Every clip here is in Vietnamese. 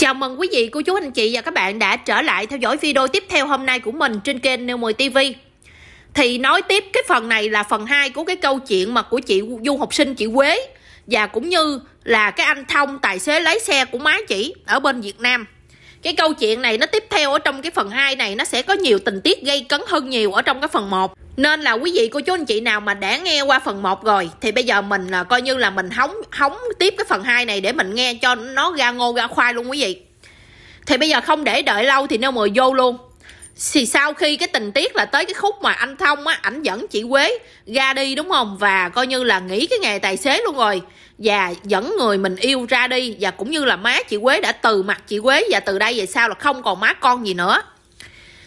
Chào mừng quý vị, cô chú, anh chị và các bạn đã trở lại theo dõi video tiếp theo hôm nay của mình trên kênh Nêu Mười TV. Thì nói tiếp cái phần này là phần 2 của cái câu chuyện mà của chị du học sinh chị Quế và cũng như là cái anh Thông tài xế lái xe của má chị ở bên Việt Nam cái câu chuyện này nó tiếp theo ở trong cái phần 2 này nó sẽ có nhiều tình tiết gây cấn hơn nhiều ở trong cái phần 1 nên là quý vị cô chú anh chị nào mà đã nghe qua phần 1 rồi thì bây giờ mình là coi như là mình hóng hóng tiếp cái phần 2 này để mình nghe cho nó ra ngô ra khoai luôn quý vị thì bây giờ không để đợi lâu thì nêu mười vô luôn thì sau khi cái tình tiết là tới cái khúc mà anh thông á ảnh dẫn chị quế ra đi đúng không và coi như là nghỉ cái nghề tài xế luôn rồi và dẫn người mình yêu ra đi và cũng như là má chị quế đã từ mặt chị quế và từ đây về sau là không còn má con gì nữa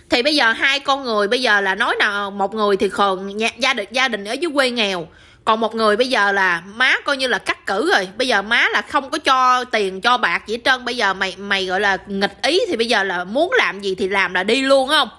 thì bây giờ hai con người bây giờ là nói nào một người thì còn nhà, gia đình gia đình ở dưới quê nghèo còn một người bây giờ là má coi như là cắt cử rồi bây giờ má là không có cho tiền cho bạc gì hết trơn bây giờ mày mày gọi là nghịch ý thì bây giờ là muốn làm gì thì làm là đi luôn không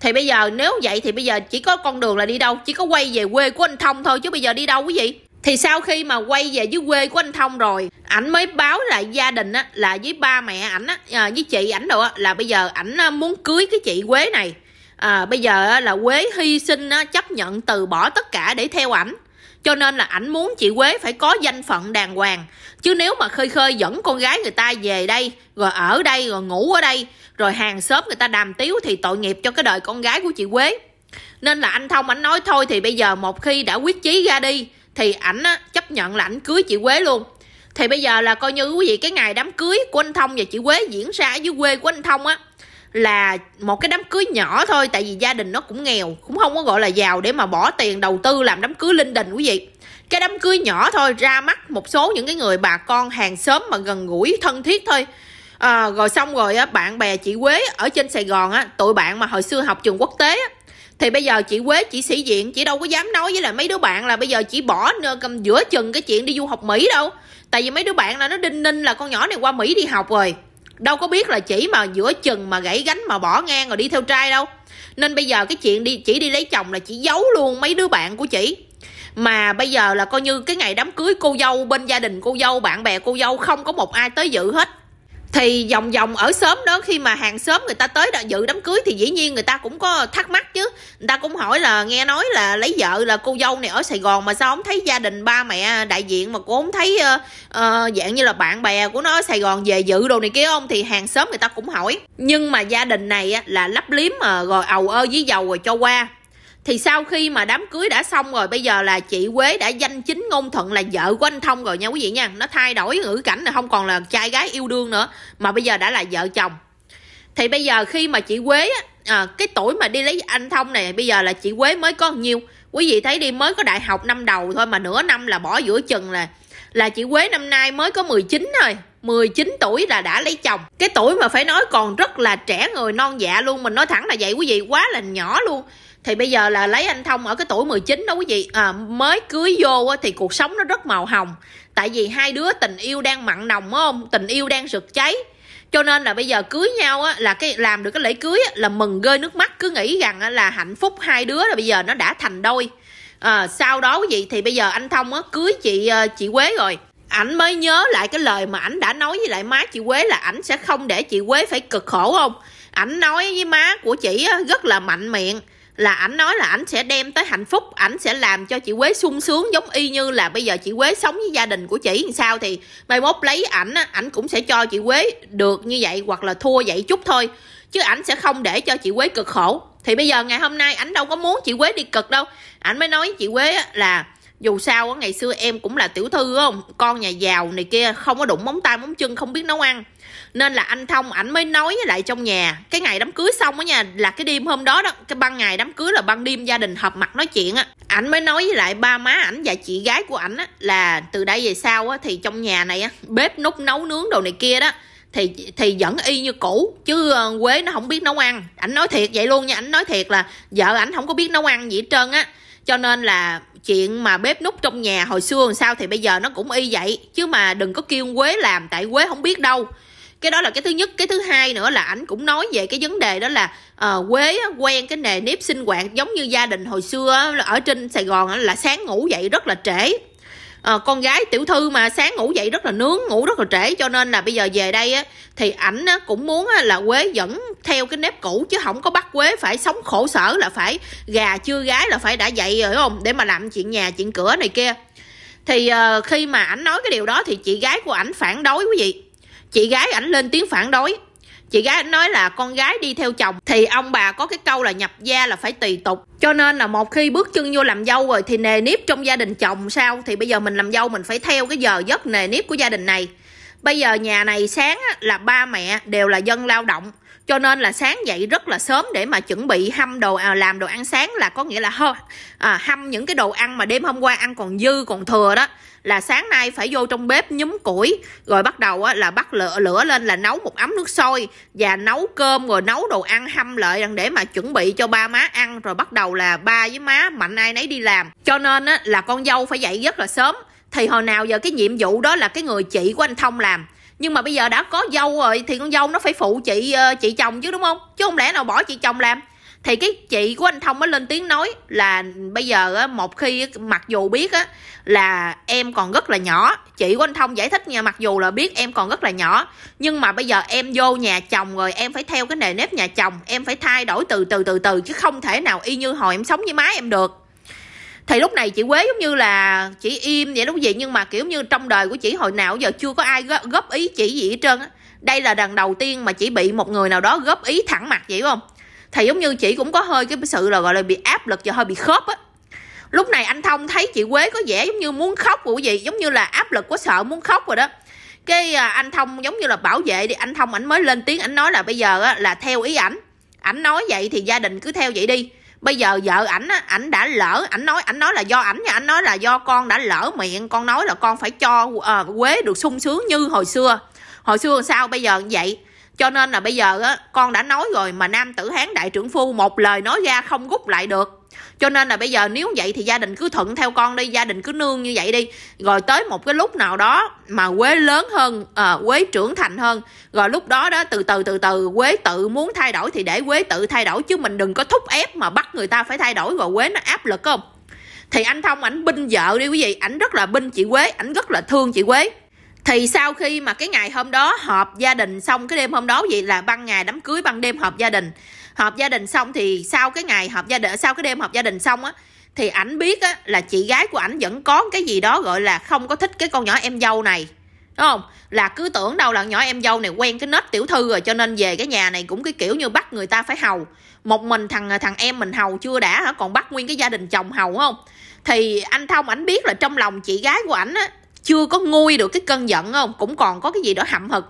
thì bây giờ nếu vậy thì bây giờ chỉ có con đường là đi đâu chỉ có quay về quê của anh thông thôi chứ bây giờ đi đâu quý vị thì sau khi mà quay về dưới quê của anh thông rồi ảnh mới báo lại gia đình á là với ba mẹ ảnh á à, với chị ảnh rồi á là bây giờ ảnh à, muốn cưới cái chị quế này à, bây giờ á, là quế hy sinh á, chấp nhận từ bỏ tất cả để theo ảnh cho nên là ảnh muốn chị quế phải có danh phận đàng hoàng chứ nếu mà khơi khơi dẫn con gái người ta về đây rồi ở đây rồi ngủ ở đây rồi hàng xóm người ta đàm tiếu thì tội nghiệp cho cái đời con gái của chị quế nên là anh thông ảnh nói thôi thì bây giờ một khi đã quyết chí ra đi thì ảnh á, chấp nhận là ảnh cưới chị quế luôn thì bây giờ là coi như quý vị cái ngày đám cưới của anh thông và chị quế diễn ra ở dưới quê của anh thông á là một cái đám cưới nhỏ thôi tại vì gia đình nó cũng nghèo cũng không có gọi là giàu để mà bỏ tiền đầu tư làm đám cưới linh đình quý vị cái đám cưới nhỏ thôi ra mắt một số những cái người bà con hàng xóm mà gần gũi thân thiết thôi à, rồi xong rồi á bạn bè chị quế ở trên sài gòn á tụi bạn mà hồi xưa học trường quốc tế á thì bây giờ chị quế chị sĩ diện chị đâu có dám nói với là mấy đứa bạn là bây giờ chị bỏ cầm giữa chừng cái chuyện đi du học mỹ đâu tại vì mấy đứa bạn là nó đinh ninh là con nhỏ này qua mỹ đi học rồi đâu có biết là chỉ mà giữa chừng mà gãy gánh mà bỏ ngang rồi đi theo trai đâu nên bây giờ cái chuyện đi chỉ đi lấy chồng là chỉ giấu luôn mấy đứa bạn của chị mà bây giờ là coi như cái ngày đám cưới cô dâu bên gia đình cô dâu bạn bè cô dâu không có một ai tới dự hết thì vòng vòng ở sớm đó khi mà hàng xóm người ta tới đã dự đám cưới thì dĩ nhiên người ta cũng có thắc mắc chứ người ta cũng hỏi là nghe nói là lấy vợ là cô dâu này ở sài gòn mà sao không thấy gia đình ba mẹ đại diện mà cô không thấy uh, uh, dạng như là bạn bè của nó ở sài gòn về dự đồ này kia không thì hàng xóm người ta cũng hỏi nhưng mà gia đình này là lấp liếm mà rồi ầu ơ với dầu rồi cho qua thì sau khi mà đám cưới đã xong rồi bây giờ là chị quế đã danh chính ngôn thuận là vợ của anh thông rồi nha quý vị nha nó thay đổi ngữ cảnh là không còn là trai gái yêu đương nữa mà bây giờ đã là vợ chồng thì bây giờ khi mà chị quế à, cái tuổi mà đi lấy anh thông này bây giờ là chị quế mới có nhiêu quý vị thấy đi mới có đại học năm đầu thôi mà nửa năm là bỏ giữa chừng là là chị quế năm nay mới có 19 thôi 19 tuổi là đã lấy chồng Cái tuổi mà phải nói còn rất là trẻ người non dạ luôn Mình nói thẳng là vậy quý vị Quá là nhỏ luôn thì bây giờ là lấy anh thông ở cái tuổi 19 đó quý vị à, mới cưới vô thì cuộc sống nó rất màu hồng tại vì hai đứa tình yêu đang mặn nồng đúng không tình yêu đang rực cháy cho nên là bây giờ cưới nhau á, là cái làm được cái lễ cưới á, là mừng rơi nước mắt cứ nghĩ rằng á, là hạnh phúc hai đứa là bây giờ nó đã thành đôi à, sau đó quý vị thì bây giờ anh thông á, cưới chị ờ, chị quế rồi ảnh mới nhớ lại cái lời mà ảnh đã nói với lại má chị quế là ảnh sẽ không để chị quế phải cực khổ không ảnh nói với má của chị á, rất là mạnh miệng là ảnh nói là ảnh sẽ đem tới hạnh phúc ảnh sẽ làm cho chị quế sung sướng giống y như là bây giờ chị quế sống với gia đình của chị làm sao thì mai mốt lấy ảnh á ảnh cũng sẽ cho chị quế được như vậy hoặc là thua vậy chút thôi chứ ảnh sẽ không để cho chị quế cực khổ thì bây giờ ngày hôm nay ảnh đâu có muốn chị quế đi cực đâu ảnh mới nói chị quế là dù sao á ngày xưa em cũng là tiểu thư không con nhà giàu này kia không có đụng móng tay móng chân không biết nấu ăn nên là anh thông ảnh mới nói với lại trong nhà cái ngày đám cưới xong á nha là cái đêm hôm đó đó cái ban ngày đám cưới là ban đêm gia đình họp mặt nói chuyện á ảnh mới nói với lại ba má ảnh và chị gái của ảnh á là từ đây về sau á thì trong nhà này á bếp nút nấu nướng đồ này kia đó thì thì vẫn y như cũ chứ ờ, quế nó không biết nấu ăn ảnh nói thiệt vậy luôn nha ảnh nói thiệt là vợ ảnh không có biết nấu ăn gì hết trơn á cho nên là chuyện mà bếp nút trong nhà hồi xưa làm sao thì bây giờ nó cũng y vậy chứ mà đừng có kêu quế làm tại quế không biết đâu cái đó là cái thứ nhất cái thứ hai nữa là ảnh cũng nói về cái vấn đề đó là uh, quế quen cái nề nếp sinh hoạt giống như gia đình hồi xưa ở trên sài gòn là sáng ngủ dậy rất là trễ à, con gái tiểu thư mà sáng ngủ dậy rất là nướng ngủ rất là trễ cho nên là bây giờ về đây á, thì ảnh cũng muốn là quế vẫn theo cái nếp cũ chứ không có bắt quế phải sống khổ sở là phải gà chưa gái là phải đã dậy rồi không để mà làm chuyện nhà chuyện cửa này kia thì uh, khi mà ảnh nói cái điều đó thì chị gái của ảnh phản đối quý vị chị gái ảnh lên tiếng phản đối chị gái ảnh nói là con gái đi theo chồng thì ông bà có cái câu là nhập gia là phải tùy tục cho nên là một khi bước chân vô làm dâu rồi thì nề nếp trong gia đình chồng sao thì bây giờ mình làm dâu mình phải theo cái giờ giấc nề nếp của gia đình này bây giờ nhà này sáng là ba mẹ đều là dân lao động cho nên là sáng dậy rất là sớm để mà chuẩn bị hâm đồ à, làm đồ ăn sáng là có nghĩa là hơ, à, hâm những cái đồ ăn mà đêm hôm qua ăn còn dư còn thừa đó là sáng nay phải vô trong bếp nhúm củi rồi bắt đầu á, là bắt lửa lửa lên là nấu một ấm nước sôi và nấu cơm rồi nấu đồ ăn hâm lợi để mà chuẩn bị cho ba má ăn rồi bắt đầu là ba với má mạnh ai nấy đi làm cho nên á, là con dâu phải dậy rất là sớm thì hồi nào giờ cái nhiệm vụ đó là cái người chị của anh thông làm nhưng mà bây giờ đã có dâu rồi thì con dâu nó phải phụ chị ờ, chị chồng chứ đúng không chứ không lẽ nào bỏ chị chồng làm thì cái chị của anh thông mới lên tiếng nói là bây giờ một khi mặc dù biết là em còn rất là nhỏ chị của anh thông giải thích nha mặc dù là biết em còn rất là nhỏ nhưng mà bây giờ em vô nhà chồng rồi em phải theo cái nề nếp nhà chồng em phải thay đổi từ từ từ từ chứ không thể nào y như hồi em sống với má em được thì lúc này chị quế giống như là chị im vậy đúng vậy nhưng mà kiểu như trong đời của chị hồi nào giờ chưa có ai góp ý chỉ gì hết trơn á đây là lần đầu tiên mà chị bị một người nào đó góp ý thẳng mặt vậy không thì giống như chị cũng có hơi cái sự là gọi là bị áp lực và hơi bị khớp á lúc này anh thông thấy chị quế có vẻ giống như muốn khóc của gì giống như là áp lực quá sợ muốn khóc rồi đó cái à, anh thông giống như là bảo vệ đi anh thông ảnh mới lên tiếng ảnh nói là bây giờ á, là theo ý ảnh ảnh nói vậy thì gia đình cứ theo vậy đi bây giờ vợ ảnh á ảnh đã lỡ ảnh nói ảnh nói là do ảnh nha ảnh nói là do con đã lỡ miệng con nói là con phải cho uh, quế được sung sướng như hồi xưa hồi xưa làm sao bây giờ vậy cho nên là bây giờ á con đã nói rồi mà nam tử hán đại trưởng phu một lời nói ra không rút lại được cho nên là bây giờ nếu vậy thì gia đình cứ thuận theo con đi gia đình cứ nương như vậy đi rồi tới một cái lúc nào đó mà quế lớn hơn à, quế trưởng thành hơn rồi lúc đó đó từ từ từ từ quế tự muốn thay đổi thì để quế tự thay đổi chứ mình đừng có thúc ép mà bắt người ta phải thay đổi rồi quế nó áp lực không thì anh thông ảnh binh vợ đi quý vị ảnh rất là binh chị quế ảnh rất là thương chị quế thì sau khi mà cái ngày hôm đó họp gia đình xong cái đêm hôm đó vậy là ban ngày đám cưới ban đêm họp gia đình họp gia đình xong thì sau cái ngày họp gia đình sau cái đêm họp gia đình xong á thì ảnh biết á, là chị gái của ảnh vẫn có cái gì đó gọi là không có thích cái con nhỏ em dâu này đúng không là cứ tưởng đâu là nhỏ em dâu này quen cái nết tiểu thư rồi cho nên về cái nhà này cũng cái kiểu như bắt người ta phải hầu một mình thằng thằng em mình hầu chưa đã hả còn bắt nguyên cái gia đình chồng hầu không thì anh thông ảnh biết là trong lòng chị gái của ảnh á chưa có nguôi được cái cơn giận không cũng còn có cái gì đó hậm hực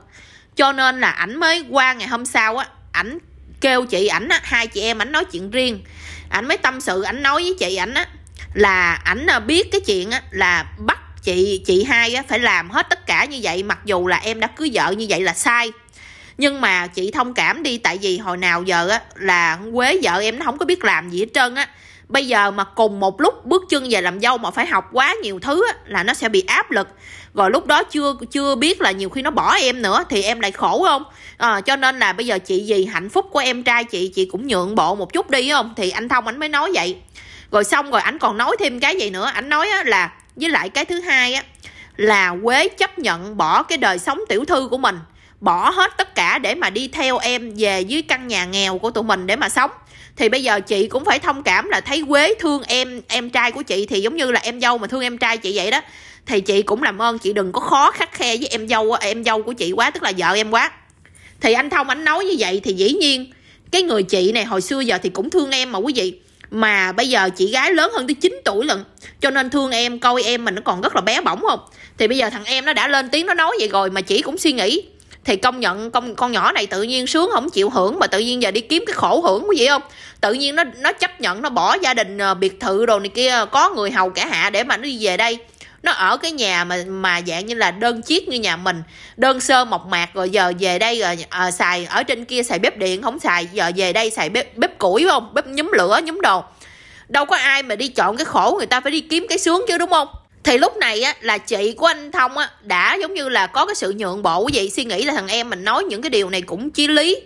cho nên là ảnh mới qua ngày hôm sau á ảnh kêu chị ảnh á hai chị em ảnh nói chuyện riêng ảnh mới tâm sự ảnh nói với chị ảnh á là ảnh à, biết cái chuyện á là bắt chị chị hai á phải làm hết tất cả như vậy mặc dù là em đã cưới vợ như vậy là sai nhưng mà chị thông cảm đi tại vì hồi nào giờ á là quế vợ em nó không có biết làm gì hết trơn á bây giờ mà cùng một lúc bước chân về làm dâu mà phải học quá nhiều thứ á, là nó sẽ bị áp lực rồi lúc đó chưa chưa biết là nhiều khi nó bỏ em nữa thì em lại khổ không à, cho nên là bây giờ chị gì hạnh phúc của em trai chị chị cũng nhượng bộ một chút đi không thì anh thông anh mới nói vậy rồi xong rồi anh còn nói thêm cái gì nữa anh nói á, là với lại cái thứ hai á là quế chấp nhận bỏ cái đời sống tiểu thư của mình bỏ hết tất cả để mà đi theo em về dưới căn nhà nghèo của tụi mình để mà sống thì bây giờ chị cũng phải thông cảm là thấy quế thương em em trai của chị thì giống như là em dâu mà thương em trai chị vậy đó thì chị cũng làm ơn chị đừng có khó khắc khe với em dâu em dâu của chị quá tức là vợ em quá thì anh thông anh nói như vậy thì dĩ nhiên cái người chị này hồi xưa giờ thì cũng thương em mà quý vị mà bây giờ chị gái lớn hơn tới 9 tuổi lần cho nên thương em coi em mình nó còn rất là bé bỏng không thì bây giờ thằng em nó đã lên tiếng nó nói vậy rồi mà chị cũng suy nghĩ thì công nhận con con nhỏ này tự nhiên sướng không chịu hưởng mà tự nhiên giờ đi kiếm cái khổ hưởng quý vị không tự nhiên nó nó chấp nhận nó bỏ gia đình ờ, biệt thự đồ này kia có người hầu cả hạ để mà nó đi về đây nó ở cái nhà mà mà dạng như là đơn chiếc như nhà mình đơn sơ mộc mạc rồi giờ về đây rồi ờ, à, ờ, xài ở trên kia xài bếp điện không xài giờ về đây xài bếp bếp củi không bếp nhúm lửa nhúm đồ đâu có ai mà đi chọn cái khổ người ta phải đi kiếm cái sướng chứ đúng không thì lúc này á là chị của anh thông á đã giống như là có cái sự nhượng bộ quý vị suy nghĩ là thằng em mình nói những cái điều này cũng chí lý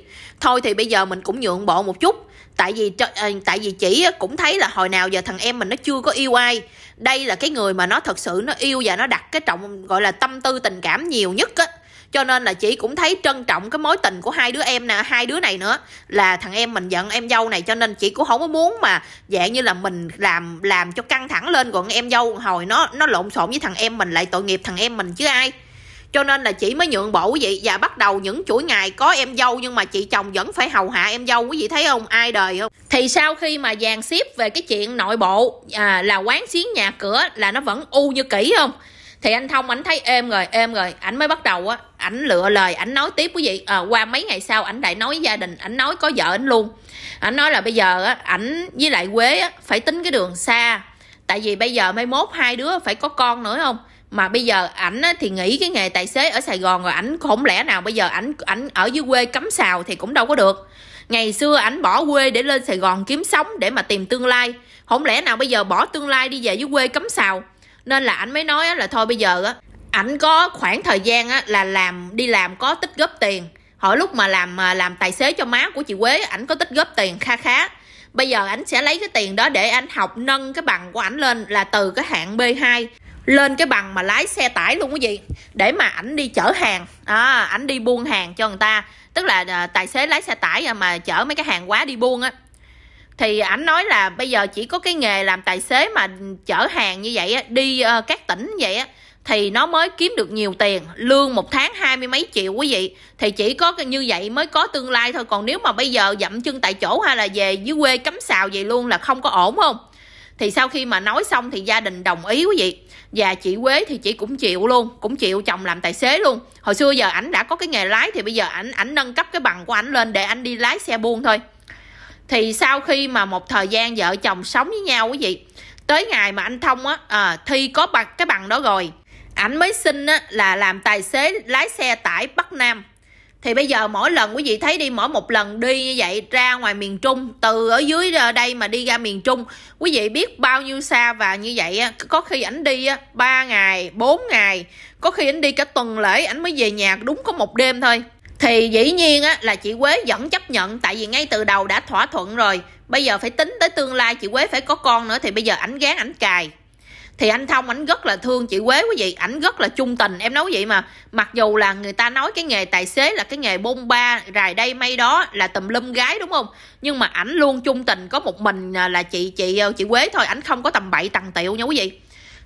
thôi thì bây giờ mình cũng nhượng bộ một chút tại vì ờ, tại vì chị cũng thấy là hồi nào giờ thằng em mình nó chưa có yêu ai đây là cái người mà nó thật sự nó yêu và nó đặt cái trọng gọi là tâm tư tình cảm nhiều nhất á cho nên là chị cũng thấy trân trọng cái mối tình của hai đứa em nè hai đứa này nữa là thằng em mình giận em dâu này cho nên chị cũng không có muốn mà dạng như là mình làm làm cho căng thẳng lên còn em dâu hồi nó nó lộn xộn với thằng em mình lại tội nghiệp thằng em mình chứ ai cho nên là chị mới nhượng bộ quý vị và bắt đầu những chuỗi ngày có em dâu nhưng mà chị chồng vẫn phải hầu hạ em dâu quý vị thấy không ai đời không thì sau khi mà dàn xếp về cái chuyện nội bộ à, là quán xuyến nhà cửa là nó vẫn u như kỹ không thì anh thông ảnh thấy êm rồi êm rồi ảnh mới bắt đầu á ảnh lựa lời ảnh nói tiếp quý vị à, qua mấy ngày sau ảnh lại nói với gia đình ảnh nói có vợ ảnh luôn ảnh nói là bây giờ á ảnh với lại quế á phải tính cái đường xa tại vì bây giờ mai mốt hai đứa phải có con nữa không mà bây giờ ảnh thì nghĩ cái nghề tài xế ở sài gòn rồi ảnh không lẽ nào bây giờ ảnh ảnh ở dưới quê cắm xào thì cũng đâu có được ngày xưa ảnh bỏ quê để lên sài gòn kiếm sống để mà tìm tương lai không lẽ nào bây giờ bỏ tương lai đi về dưới quê cắm xào nên là ảnh mới nói là thôi bây giờ á ảnh có khoảng thời gian á là làm đi làm có tích góp tiền hồi lúc mà làm à, làm tài xế cho má của chị quế ảnh có tích góp tiền kha khá bây giờ ảnh sẽ lấy cái tiền đó để anh học nâng cái bằng của ảnh lên là từ cái hạng b 2 lên cái bằng mà lái xe tải luôn quý vị để mà ảnh đi chở hàng à ảnh đi buôn hàng cho người ta tức là à, tài xế lái xe tải à, mà chở mấy cái hàng quá đi buôn á thì ảnh nói là bây giờ chỉ có cái nghề làm tài xế mà chở hàng như vậy á, đi uh, các tỉnh như vậy á thì nó mới kiếm được nhiều tiền lương một tháng hai mươi mấy triệu quý vị thì chỉ có như vậy mới có tương lai thôi còn nếu mà bây giờ dậm chân tại chỗ hay là về dưới quê cắm sào vậy luôn là không có ổn không thì sau khi mà nói xong thì gia đình đồng ý quý vị và chị quế thì chị cũng chịu luôn cũng chịu chồng làm tài xế luôn hồi xưa giờ ảnh đã có cái nghề lái thì bây giờ ảnh ảnh nâng cấp cái bằng của ảnh lên để anh đi lái xe buôn thôi thì sau khi mà một thời gian vợ chồng sống với nhau quý vị tới ngày mà anh thông á à, thi có bằng cái bằng đó rồi ảnh mới xin á, là làm tài xế lái xe tải bắc nam thì bây giờ mỗi lần quý vị thấy đi mỗi một lần đi như vậy ra ngoài miền trung từ ở dưới đây mà đi ra miền trung quý vị biết bao nhiêu xa và như vậy á, có khi ảnh đi á, 3 ngày 4 ngày có khi ảnh đi cả tuần lễ ảnh mới về nhà đúng có một đêm thôi thì dĩ nhiên á là chị quế vẫn chấp nhận tại vì ngay từ đầu đã thỏa thuận rồi bây giờ phải tính tới tương lai chị quế phải có con nữa thì bây giờ ảnh gán ảnh cài thì anh thông ảnh rất là thương chị quế quý vị ảnh rất là trung tình em nói vậy mà mặc dù là người ta nói cái nghề tài xế là cái nghề bôn ba rài đây may đó là tùm lum gái đúng không nhưng mà ảnh luôn trung tình có một mình là chị chị ờ, chị quế thôi ảnh không có tầm bậy tằng tiệu nha quý vị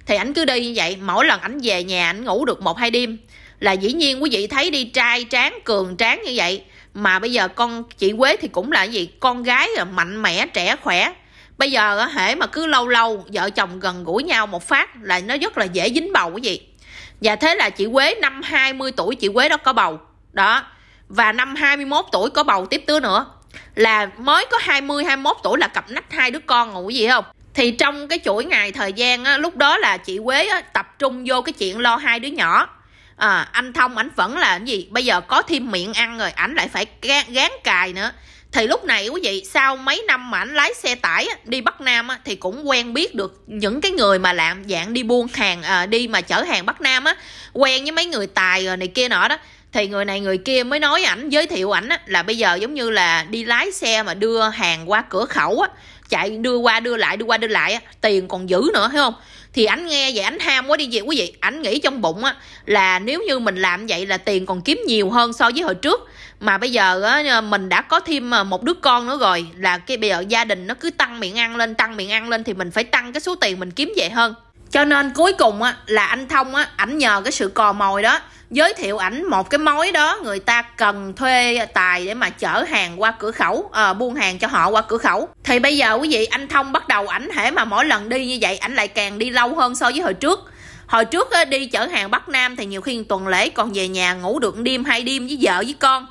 thì ảnh cứ đi như vậy mỗi lần ảnh về nhà ảnh ngủ được một hai đêm là dĩ nhiên quý vị thấy đi trai tráng cường tráng như vậy mà bây giờ con chị quế thì cũng là gì con gái mạnh mẽ trẻ khỏe bây giờ hễ mà cứ lâu lâu vợ chồng gần gũi nhau một phát là nó rất là dễ dính bầu quý vị và thế là chị quế năm 20 tuổi chị quế đó có bầu đó và năm 21 tuổi có bầu tiếp tứ nữa là mới có 20 21 tuổi là cặp nách hai đứa con rồi gì không thì trong cái chuỗi ngày thời gian á, lúc đó là chị quế á, tập trung vô cái chuyện lo hai đứa nhỏ à, anh thông ảnh vẫn là cái gì bây giờ có thêm miệng ăn rồi ảnh lại phải gán cài nữa thì lúc này quý vị sau mấy năm mà ảnh lái xe tải đi bắc nam thì cũng quen biết được những cái người mà làm dạng đi buôn hàng à, đi mà chở hàng bắc nam á quen với mấy người tài rồi này kia nọ đó thì người này người kia mới nói ảnh giới thiệu ảnh là bây giờ giống như là đi lái xe mà đưa hàng qua cửa khẩu á chạy đưa qua đưa lại đưa qua đưa lại á tiền còn giữ nữa thấy không thì ảnh nghe vậy ảnh ham quá đi về quý vị ảnh nghĩ trong bụng á là nếu như mình làm vậy là tiền còn kiếm nhiều hơn so với hồi trước mà bây giờ á, ờ, mình đã có thêm ờ, một đứa con nữa rồi là cái bây giờ gia đình nó cứ tăng miệng ăn lên tăng miệng ăn lên thì mình phải tăng cái số tiền mình kiếm về hơn cho nên cuối cùng á là anh thông á ảnh nhờ cái sự cò mồi đó giới thiệu ảnh một cái mối đó người ta cần thuê tài để mà chở hàng qua cửa khẩu à, buôn hàng cho họ qua cửa khẩu thì bây giờ quý vị anh thông bắt đầu ảnh hễ mà mỗi lần đi như vậy ảnh lại càng đi lâu hơn so với hồi trước hồi trước ờ, đi chở hàng bắc nam thì nhiều khi tuần lễ còn về nhà ngủ được đêm hai đêm với vợ với con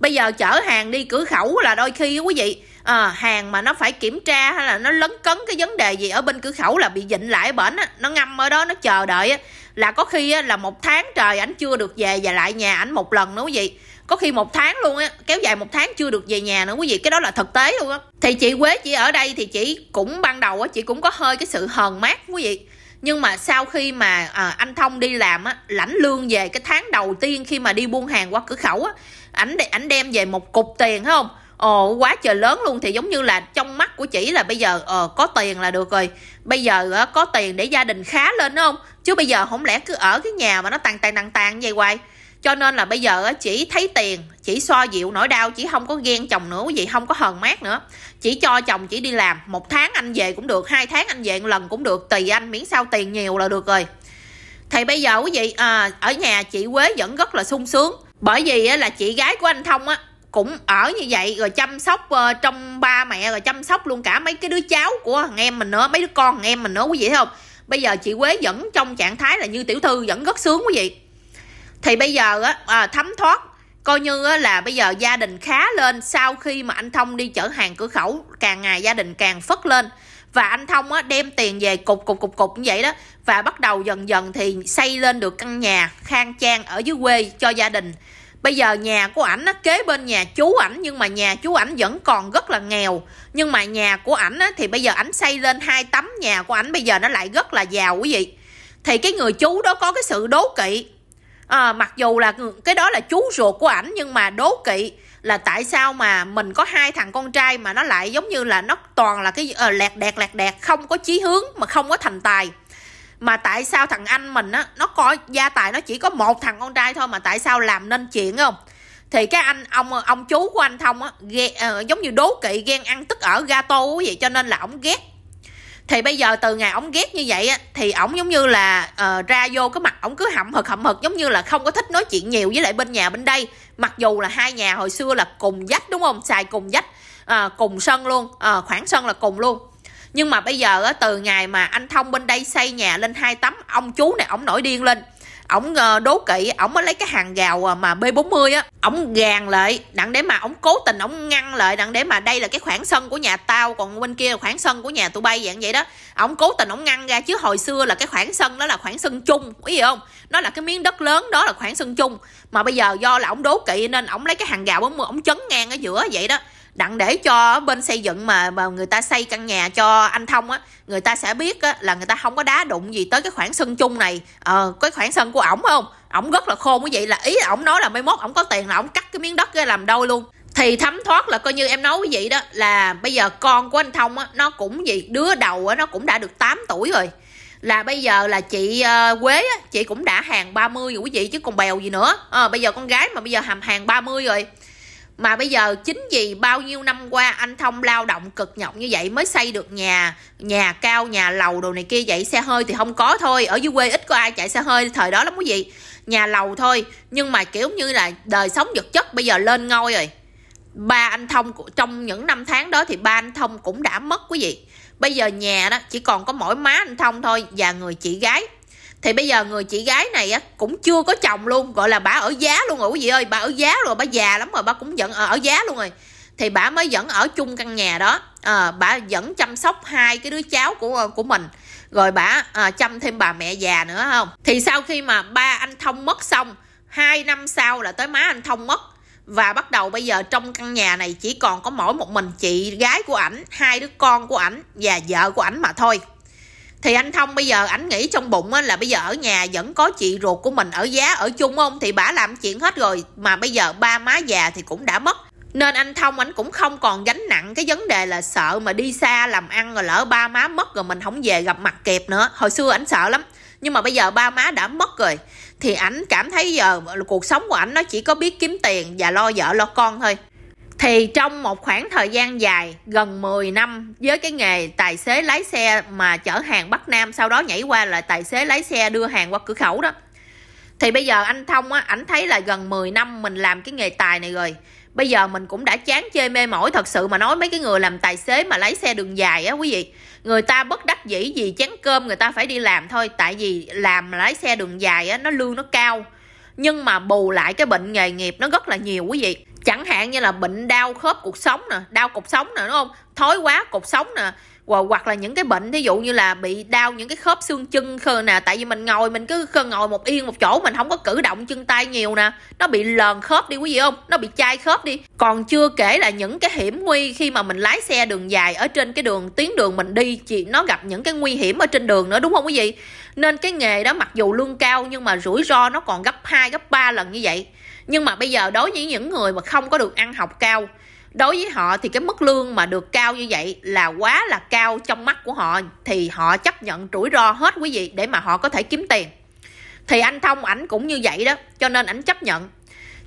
bây giờ chở hàng đi cửa khẩu là đôi khi quý vị à, hàng mà nó phải kiểm tra hay là nó lấn cấn cái vấn đề gì ở bên cửa khẩu là bị dịnh lại bển á nó ngâm ở đó nó chờ đợi á là có khi á, là một tháng trời ảnh chưa được về và lại nhà ảnh một lần nữa quý vị có khi một tháng luôn á kéo dài một tháng chưa được về nhà nữa quý vị cái đó là thực tế luôn á thì chị quế chị ở đây thì chị cũng ban đầu á chị cũng có hơi cái sự hờn mát quý vị nhưng mà sau khi mà à, anh thông đi làm á lãnh lương về cái tháng đầu tiên khi mà đi buôn hàng qua cửa khẩu á ảnh ảnh đem về một cục tiền phải không ồ quá trời lớn luôn thì giống như là trong mắt của chị là bây giờ ờ có tiền là được rồi bây giờ ờ, có tiền để gia đình khá lên đúng không chứ bây giờ không lẽ cứ ở cái nhà mà nó tàn tàn tàn tàn vậy hoài cho nên là bây giờ ờ, chỉ thấy tiền chỉ so dịu nỗi đau chỉ không có ghen chồng nữa gì không có hờn mát nữa chỉ cho chồng chỉ đi làm một tháng anh về cũng được hai tháng anh về một lần cũng được tùy anh miễn sao tiền nhiều là được rồi thì bây giờ quý vị à, ở nhà chị quế vẫn rất là sung sướng bởi vì là chị gái của anh thông á cũng ở như vậy rồi chăm sóc uh, trong ba mẹ rồi chăm sóc luôn cả mấy cái đứa cháu của thằng em mình nữa mấy đứa con thằng em mình nữa quý vị thấy không bây giờ chị quế vẫn trong trạng thái là như tiểu thư vẫn rất sướng quý vị thì bây giờ á à, thấm thoát coi như á, là bây giờ gia đình khá lên sau khi mà anh thông đi chở hàng cửa khẩu càng ngày gia đình càng phất lên và anh thông á, đem tiền về cục cục cục cục như vậy đó và bắt đầu dần dần thì xây lên được căn nhà khang trang ở dưới quê cho gia đình bây giờ nhà của ảnh nó kế bên nhà chú ảnh nhưng mà nhà chú ảnh vẫn còn rất là nghèo nhưng mà nhà của ảnh thì bây giờ ảnh xây lên hai tấm nhà của ảnh bây giờ nó lại rất là giàu quý vị thì cái người chú đó có cái sự đố kỵ à, mặc dù là cái đó là chú ruột của ảnh nhưng mà đố kỵ là tại sao mà mình có hai thằng con trai mà nó lại giống như là nó toàn là cái uh, lẹt đẹt lẹt đẹt không có chí hướng mà không có thành tài mà tại sao thằng anh mình á nó coi gia tài nó chỉ có một thằng con trai thôi mà tại sao làm nên chuyện không thì cái anh ông ông chú của anh thông á ghe, à, giống như đố kỵ ghen ăn tức ở gato vậy cho nên là ổng ghét thì bây giờ từ ngày ổng ghét như vậy á thì ổng giống như là uh, ra vô cái mặt ổng cứ hậm hực hậm hực giống như là không có thích nói chuyện nhiều với lại bên nhà bên đây mặc dù là hai nhà hồi xưa là cùng dách đúng không xài cùng dách uh, cùng sân luôn uh, khoảng sân là cùng luôn nhưng mà bây giờ á, từ ngày mà anh thông bên đây xây nhà lên hai tấm ông chú này ổng nổi điên lên ổng ờ, đố kỵ ổng mới lấy cái hàng gào ờ, mà b 40 á ổng gàn lại đặng để mà ổng cố tình ổng ngăn lại đặng để mà đây là cái khoảng sân của nhà tao còn bên kia là khoảng sân của nhà tụi bay dạng vậy đó ổng cố tình ổng ngăn ra chứ hồi xưa là cái khoảng sân đó là khoảng sân chung quý gì không nó là cái miếng đất lớn đó là khoảng sân chung mà bây giờ do là ổng đố kỵ nên ổng lấy cái hàng gào ổng ổng chấn ngang ở giữa vậy đó đặng để cho bên xây dựng mà mà người ta xây căn nhà cho anh thông á người ta sẽ biết á, là người ta không có đá đụng gì tới cái khoảng sân chung này ờ cái khoảng sân của ổng không ổng rất là khôn quý vị là ý ổng nói là mai mốt ổng có tiền là ổng cắt cái miếng đất ra làm đâu luôn thì thấm thoát là coi như em nói quý vị đó là bây giờ con của anh thông á nó cũng gì đứa đầu á nó cũng đã được 8 tuổi rồi là bây giờ là chị uh, Quế á, chị cũng đã hàng 30 rồi quý vị chứ còn bèo gì nữa à, bây giờ con gái mà bây giờ hàm hàng 30 rồi mà bây giờ chính vì bao nhiêu năm qua anh thông lao động cực nhọc như vậy mới xây được nhà nhà cao nhà lầu đồ này kia vậy xe hơi thì không có thôi ở dưới quê ít có ai chạy xe hơi thời đó lắm quý vị nhà lầu thôi nhưng mà kiểu như là đời sống vật chất bây giờ lên ngôi rồi ba anh thông trong những năm tháng đó thì ba anh thông cũng đã mất quý vị bây giờ nhà đó chỉ còn có mỗi má anh thông thôi và người chị gái thì bây giờ người chị gái này á cũng chưa có chồng luôn gọi là bà ở giá luôn rồi quý vị ơi bà ở giá rồi bà già lắm rồi bà cũng vẫn ở giá luôn rồi thì bà mới vẫn ở chung căn nhà đó à, bà vẫn chăm sóc hai cái đứa cháu của của mình rồi bà à, chăm thêm bà mẹ già nữa không thì sau khi mà ba anh thông mất xong hai năm sau là tới má anh thông mất và bắt đầu bây giờ trong căn nhà này chỉ còn có mỗi một mình chị gái của ảnh hai đứa con của ảnh và vợ của ảnh mà thôi thì anh thông bây giờ ảnh nghĩ trong bụng á, là bây giờ ở nhà vẫn có chị ruột của mình ở giá ở chung không thì bà làm chuyện hết rồi mà bây giờ ba má già thì cũng đã mất nên anh thông ảnh cũng không còn gánh nặng cái vấn đề là sợ mà đi xa làm ăn rồi lỡ ba má mất rồi mình không về gặp mặt kịp nữa hồi xưa ảnh sợ lắm nhưng mà bây giờ ba má đã mất rồi thì ảnh cảm thấy giờ cuộc sống của ảnh nó chỉ có biết kiếm tiền và lo vợ lo con thôi thì trong một khoảng thời gian dài gần 10 năm với cái nghề tài xế lái xe mà chở hàng Bắc Nam sau đó nhảy qua là tài xế lái xe đưa hàng qua cửa khẩu đó thì bây giờ anh Thông á ảnh thấy là gần 10 năm mình làm cái nghề tài này rồi bây giờ mình cũng đã chán chơi mê mỏi thật sự mà nói mấy cái người làm tài xế mà lái xe đường dài á quý vị người ta bất đắc dĩ vì chán cơm người ta phải đi làm thôi tại vì làm lái xe đường dài á nó lương nó cao nhưng mà bù lại cái bệnh nghề nghiệp nó rất là nhiều quý vị chẳng hạn như là bệnh đau khớp cuộc sống nè đau cột sống nè đúng không thói quá cột sống nè hoặc là những cái bệnh thí dụ như là bị đau những cái khớp xương chân khờ nè tại vì mình ngồi mình cứ khờ ngồi một yên một chỗ mình không có cử động chân tay nhiều nè nó bị lờn khớp đi quý vị không nó bị chai khớp đi còn chưa kể là những cái hiểm nguy khi mà mình lái xe đường dài ở trên cái đường tuyến đường mình đi chị nó gặp những cái nguy hiểm ở trên đường nữa đúng không quý vị nên cái nghề đó mặc dù lương cao nhưng mà rủi ro nó còn gấp 2 gấp 3 lần như vậy nhưng mà bây giờ đối với những người mà không có được ăn học cao đối với họ thì cái mức lương mà được cao như vậy là quá là cao trong mắt của họ thì họ chấp nhận rủi ro hết quý vị để mà họ có thể kiếm tiền thì anh thông ảnh cũng như vậy đó cho nên ảnh chấp nhận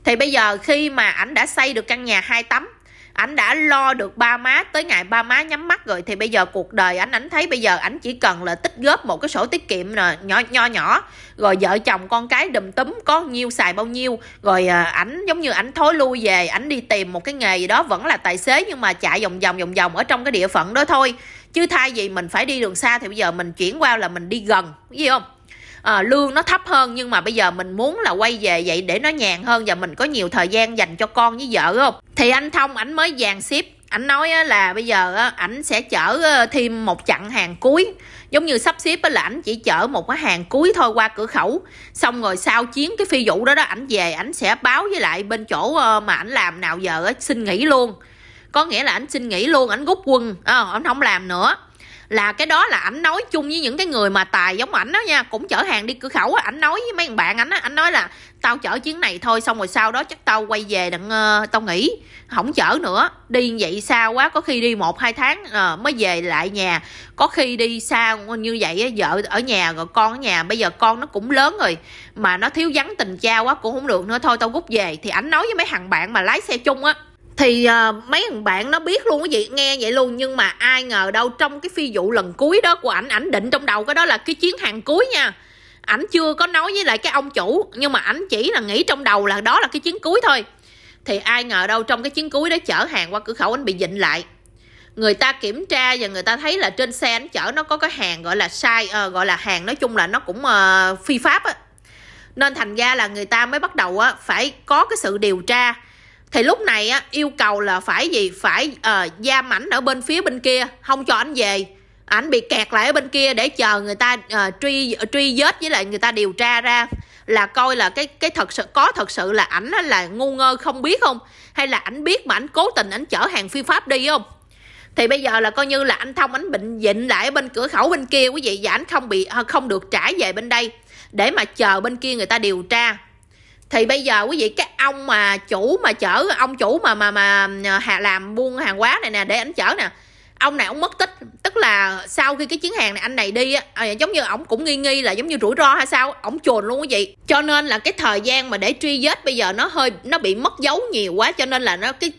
thì bây giờ khi mà ảnh đã xây được căn nhà hai tấm ảnh đã lo được ba má tới ngày ba má nhắm mắt rồi thì bây giờ cuộc đời ảnh ảnh thấy bây giờ ảnh chỉ cần là tích góp một cái sổ tiết kiệm nè nhỏ nho nhỏ rồi vợ chồng con cái đùm túm có nhiêu xài bao nhiêu rồi à, ảnh giống như ảnh thối lui về ảnh đi tìm một cái nghề gì đó vẫn là tài xế nhưng mà chạy vòng vòng vòng vòng ở trong cái địa phận đó thôi chứ thay vì mình phải đi đường xa thì bây giờ mình chuyển qua là mình đi gần gì không à, lương nó thấp hơn nhưng mà bây giờ mình muốn là quay về vậy để nó nhàn hơn và mình có nhiều thời gian dành cho con với vợ không thì anh thông ảnh mới dàn ship ảnh nói là bây giờ ảnh sẽ chở ờ, thêm một chặng hàng cuối giống như sắp xếp là ảnh chỉ chở một cái hàng cuối thôi qua cửa khẩu xong rồi sau chiến cái phi vụ đó đó ảnh về ảnh sẽ báo với lại bên chỗ ờ, mà ảnh làm nào giờ xin nghỉ luôn có nghĩa là ảnh xin nghỉ luôn ảnh rút quân à, ảnh không làm nữa là cái đó là ảnh nói chung với những cái người mà tài giống ảnh đó nha cũng chở hàng đi cửa khẩu ảnh nói với mấy thằng bạn ảnh á ảnh nói là tao chở chuyến này thôi xong rồi sau đó chắc tao quay về đặng uh, tao nghỉ không chở nữa đi vậy xa quá có khi đi một hai tháng uh, mới về lại nhà có khi đi xa như vậy á vợ ở nhà rồi con ở nhà bây giờ con nó cũng lớn rồi mà nó thiếu vắng tình cha quá cũng không được nữa thôi tao rút về thì ảnh nói với mấy thằng bạn mà lái xe chung á thì uh, mấy thằng bạn nó biết luôn cái gì nghe vậy luôn nhưng mà ai ngờ đâu trong cái phi vụ lần cuối đó của ảnh ảnh định trong đầu cái đó là cái chuyến hàng cuối nha ảnh chưa có nói với lại cái ông chủ nhưng mà ảnh chỉ là nghĩ trong đầu là đó là cái chuyến cuối thôi thì ai ngờ đâu trong cái chuyến cuối đó chở hàng qua cửa khẩu anh bị dịnh lại người ta kiểm tra và người ta thấy là trên xe anh chở nó có cái hàng gọi là sai uh, ờ, gọi là hàng nói chung là nó cũng uh, phi pháp á nên thành ra là người ta mới bắt đầu á, phải có cái sự điều tra thì lúc này á, yêu cầu là phải gì phải uh, giam ảnh ở bên phía bên kia không cho ảnh về ảnh bị kẹt lại ở bên kia để chờ người ta uh, truy truy vết với lại người ta điều tra ra là coi là cái cái thật sự có thật sự là ảnh là ngu ngơ không biết không hay là ảnh biết mà ảnh cố tình ảnh chở hàng phi pháp đi không thì bây giờ là coi như là anh thông ảnh bệnh dịnh lại bên cửa khẩu bên kia quý vị và ảnh không bị ờ, không được trả về bên đây để mà chờ bên kia người ta điều tra thì bây giờ quý vị các ông mà chủ mà chở ông chủ mà mà mà à, hà làm buôn hàng hóa này nè để anh chở nè ông này ông mất tích tức là sau khi cái chuyến hàng này anh này đi á à, giống như ổng cũng nghi nghi là giống như rủi ro hay sao ổng chồn luôn quý vị cho nên là cái thời gian mà để truy vết bây giờ nó hơi nó bị mất dấu nhiều quá cho nên là nó cái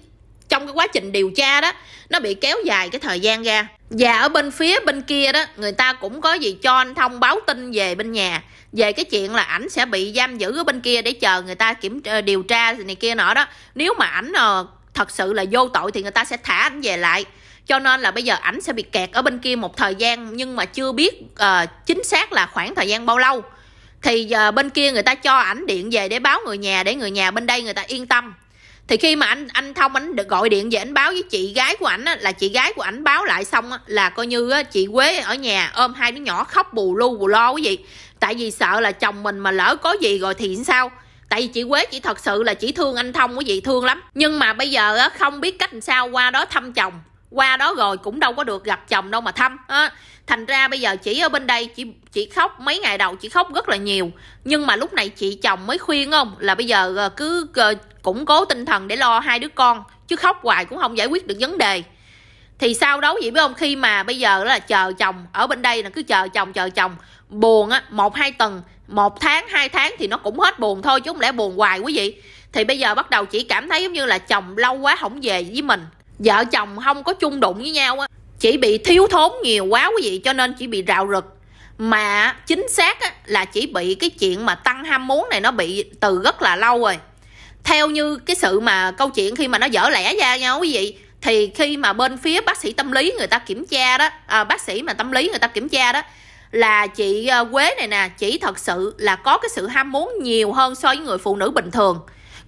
trong cái quá trình điều tra đó nó bị kéo dài cái thời gian ra và dạ, ở bên phía bên kia đó người ta cũng có gì cho anh thông báo tin về bên nhà về cái chuyện là ảnh sẽ bị giam giữ ở bên kia để chờ người ta kiểm điều tra này kia nọ đó nếu mà ảnh ờ, thật sự là vô tội thì người ta sẽ thả ảnh về lại cho nên là bây giờ ảnh sẽ bị kẹt ở bên kia một thời gian nhưng mà chưa biết uh, chính xác là khoảng thời gian bao lâu thì uh, bên kia người ta cho ảnh điện về để báo người nhà để người nhà bên đây người ta yên tâm thì khi mà anh anh thông anh được gọi điện về anh báo với chị gái của ảnh là chị gái của ảnh báo lại xong là coi như chị quế ở nhà ôm hai đứa nhỏ khóc bù lu bù lo cái gì tại vì sợ là chồng mình mà lỡ có gì rồi thì sao tại vì chị quế chỉ thật sự là chỉ thương anh thông cái gì thương lắm nhưng mà bây giờ không biết cách làm sao qua đó thăm chồng qua đó rồi cũng đâu có được gặp chồng đâu mà thăm thành ra bây giờ chị ở bên đây chị chị khóc mấy ngày đầu chị khóc rất là nhiều nhưng mà lúc này chị chồng mới khuyên không là bây giờ ờ, cứ ờ, củng cố tinh thần để lo hai đứa con chứ khóc hoài cũng không giải quyết được vấn đề thì sau đó vậy biết không khi mà bây giờ là chờ chồng ở bên đây là cứ chờ chồng chờ chồng buồn á một hai tuần một tháng hai tháng thì nó cũng hết buồn thôi chứ không lẽ buồn hoài quý vị thì bây giờ bắt đầu chị cảm thấy giống như là chồng lâu quá không về với mình vợ chồng không có chung đụng với nhau á chỉ bị thiếu thốn nhiều quá quý vị cho nên chỉ bị rạo rực mà chính xác á, là chỉ bị cái chuyện mà tăng ham muốn này nó bị từ rất là lâu rồi theo như cái sự mà câu chuyện khi mà nó dở lẻ ra nhau quý vị thì khi mà bên phía bác sĩ tâm lý người ta kiểm tra đó à, bác sĩ mà tâm lý người ta kiểm tra đó là chị à, quế này nè chỉ thật sự là có cái sự ham muốn nhiều hơn so với người phụ nữ bình thường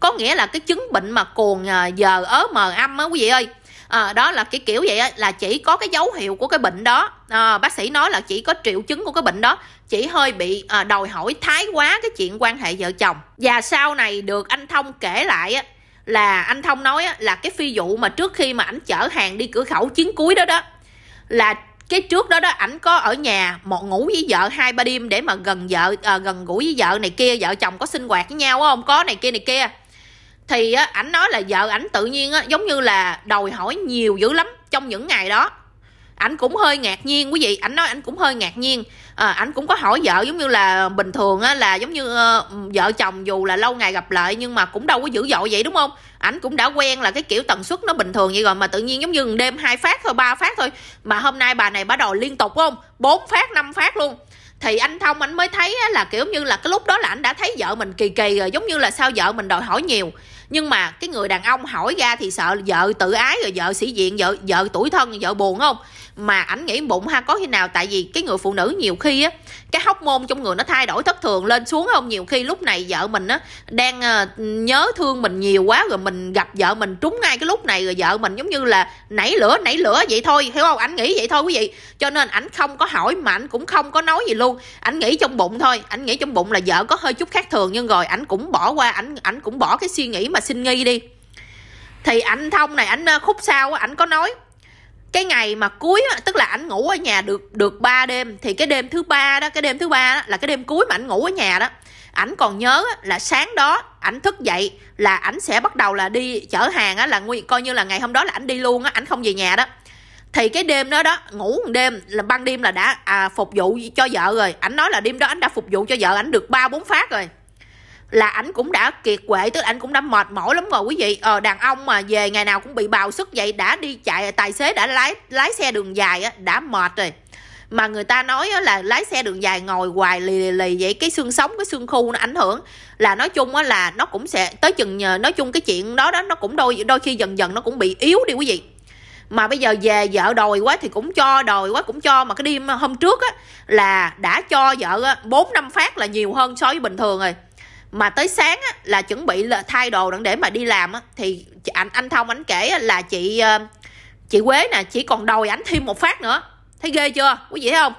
có nghĩa là cái chứng bệnh mà cuồng giờ à, ớ mờ âm á quý vị ơi à, đó là cái kiểu vậy là chỉ có cái dấu hiệu của cái bệnh đó à, bác sĩ nói là chỉ có triệu chứng của cái bệnh đó chỉ hơi bị à, đòi hỏi thái quá cái chuyện quan hệ vợ chồng và sau này được anh thông kể lại á, là anh thông nói á, là cái phi vụ mà trước khi mà ảnh chở hàng đi cửa khẩu chiến cuối đó đó là cái trước đó đó ảnh có ở nhà một ngủ với vợ hai ba đêm để mà gần vợ à, gần gũi với vợ này kia vợ chồng có sinh hoạt với nhau không có này kia này kia thì á, ảnh nói là vợ ảnh tự nhiên á, giống như là đòi hỏi nhiều dữ lắm trong những ngày đó ảnh cũng hơi ngạc nhiên quý vị ảnh nói ảnh cũng hơi ngạc nhiên à, ảnh cũng có hỏi vợ giống như là bình thường á là giống như uh, vợ chồng dù là lâu ngày gặp lại nhưng mà cũng đâu có dữ dội vậy đúng không ảnh cũng đã quen là cái kiểu tần suất nó bình thường vậy rồi mà tự nhiên giống như đêm hai phát thôi ba phát thôi mà hôm nay bà này bắt đầu liên tục không bốn phát năm phát luôn thì anh thông anh mới thấy là kiểu như là cái lúc đó là anh đã thấy vợ mình kỳ kỳ rồi giống như là sao vợ mình đòi hỏi nhiều nhưng mà cái người đàn ông hỏi ra thì sợ vợ tự ái rồi vợ sĩ diện vợ vợ tuổi thân vợ buồn không mà ảnh nghĩ bụng ha có khi nào tại vì cái người phụ nữ nhiều khi á cái hóc môn trong người nó thay đổi thất thường lên xuống không nhiều khi lúc này vợ mình á đang ờ, nhớ thương mình nhiều quá rồi mình gặp vợ mình trúng ngay cái lúc này rồi vợ mình giống như là nảy lửa nảy lửa vậy thôi hiểu không ảnh nghĩ vậy thôi quý vị cho nên ảnh không có hỏi mà ảnh cũng không có nói gì luôn ảnh nghĩ trong bụng thôi ảnh nghĩ trong bụng là vợ có hơi chút khác thường nhưng rồi ảnh cũng bỏ qua ảnh ảnh cũng bỏ cái suy nghĩ mà xin nghi đi thì anh thông này anh ờ, khúc sau ảnh có nói cái ngày mà cuối á, tức là ảnh ngủ ở nhà được được ba đêm thì cái đêm thứ ba đó cái đêm thứ ba đó là cái đêm cuối mà ảnh ngủ ở nhà đó ảnh còn nhớ là sáng đó ảnh thức dậy là ảnh sẽ bắt đầu là đi chở hàng á là coi như là ngày hôm đó là ảnh đi luôn á ảnh không về nhà đó thì cái đêm đó đó ngủ một đêm là ban đêm là đã à, phục vụ cho vợ rồi ảnh nói là đêm đó ảnh đã phục vụ cho vợ ảnh được ba bốn phát rồi là ảnh cũng đã kiệt quệ tức là ảnh cũng đã mệt mỏi lắm rồi quý vị ờ đàn ông mà về ngày nào cũng bị bào sức vậy đã đi chạy tài xế đã lái lái xe đường dài á đã mệt rồi mà người ta nói là lái xe đường dài ngồi hoài lì lì, lì vậy cái xương sống cái xương khu nó ảnh hưởng là nói chung á là nó cũng sẽ tới chừng nhờ nói chung cái chuyện đó đó nó cũng đôi đôi khi dần dần nó cũng bị yếu đi quý vị mà bây giờ về vợ đòi quá thì cũng cho đòi quá cũng cho mà cái đêm hôm trước á là đã cho vợ bốn năm phát là nhiều hơn so với bình thường rồi mà tới sáng á, là chuẩn bị là thay đồ để mà đi làm á, thì anh anh thông anh kể là chị ờ, chị quế nè chỉ còn đòi ảnh thêm một phát nữa thấy ghê chưa quý vị thấy không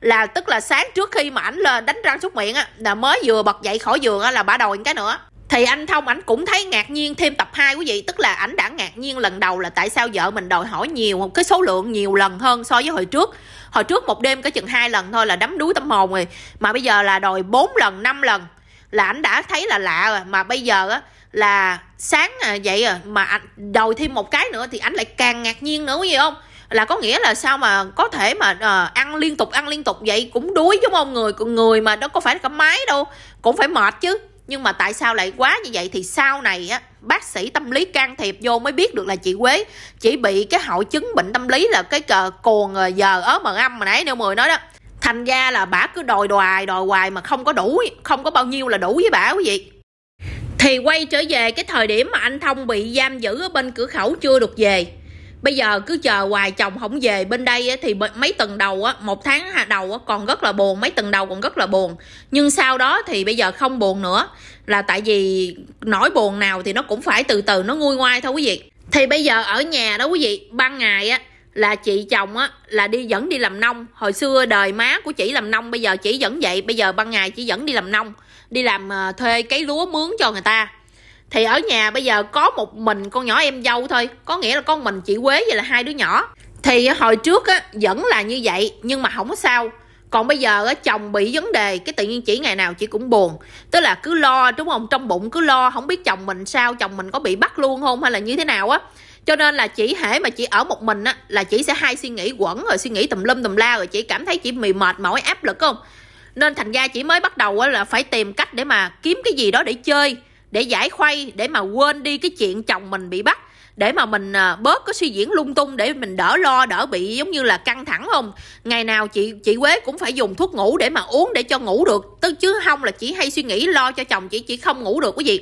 là tức là sáng trước khi mà ảnh lên đánh răng súc miệng á là mới vừa bật dậy khỏi giường á là bà đòi cái nữa thì anh thông ảnh cũng thấy ngạc nhiên thêm tập 2 quý vị tức là ảnh đã ngạc nhiên lần đầu là tại sao vợ mình đòi hỏi nhiều một cái số lượng nhiều lần hơn so với hồi trước hồi trước một đêm có chừng hai lần thôi là đấm đuối tâm hồn rồi mà bây giờ là đòi 4 lần 5 lần là anh đã thấy là lạ rồi mà bây giờ á là sáng à, vậy à mà ảnh đòi thêm một cái nữa thì anh lại càng ngạc nhiên nữa gì không là có nghĩa là sao mà có thể mà à, ăn liên tục ăn liên tục vậy cũng đuối giống ông người người mà nó có phải là cả máy đâu cũng phải mệt chứ nhưng mà tại sao lại quá như vậy thì sau này á bác sĩ tâm lý can thiệp vô mới biết được là chị Quế chỉ bị cái hội chứng bệnh tâm lý là cái cờ cồn à, giờ ớ mờ âm mà nãy nêu mười nói đó thành ra là bà cứ đòi đòi đòi hoài mà không có đủ không có bao nhiêu là đủ với bà quý vị thì quay trở về cái thời điểm mà anh thông bị giam giữ ở bên cửa khẩu chưa được về bây giờ cứ chờ hoài chồng không về bên đây thì mấy tuần đầu á một tháng đầu á còn rất là buồn mấy tuần đầu còn rất là buồn nhưng sau đó thì bây giờ không buồn nữa là tại vì nỗi buồn nào thì nó cũng phải từ từ nó nguôi ngoai thôi quý vị thì bây giờ ở nhà đó quý vị ban ngày á là chị chồng á là đi dẫn đi làm nông hồi xưa đời má của chị làm nông bây giờ chị vẫn vậy bây giờ ban ngày chị vẫn đi làm nông đi làm ờ, thuê cái lúa mướn cho người ta thì ở nhà bây giờ có một mình con nhỏ em dâu thôi có nghĩa là con mình chị quế vậy là hai đứa nhỏ thì hồi trước á vẫn là như vậy nhưng mà không có sao còn bây giờ á chồng bị vấn đề cái tự nhiên chỉ ngày nào chị cũng buồn tức là cứ lo đúng không trong bụng cứ lo không biết chồng mình sao chồng mình có bị bắt luôn không hay là như thế nào á cho nên là chị hễ mà chị ở một mình á là chị sẽ hay suy nghĩ quẩn rồi suy nghĩ tùm lum tùm la rồi chị cảm thấy chị mì mệt mỏi áp lực không nên thành ra chị mới bắt đầu á, là phải tìm cách để mà kiếm cái gì đó để chơi để giải khuây để mà quên đi cái chuyện chồng mình bị bắt để mà mình à, bớt có suy diễn lung tung để mình đỡ lo đỡ bị giống như là căng thẳng không ngày nào chị chị quế cũng phải dùng thuốc ngủ để mà uống để cho ngủ được tức chứ không là chỉ hay suy nghĩ lo cho chồng chị chỉ không ngủ được cái gì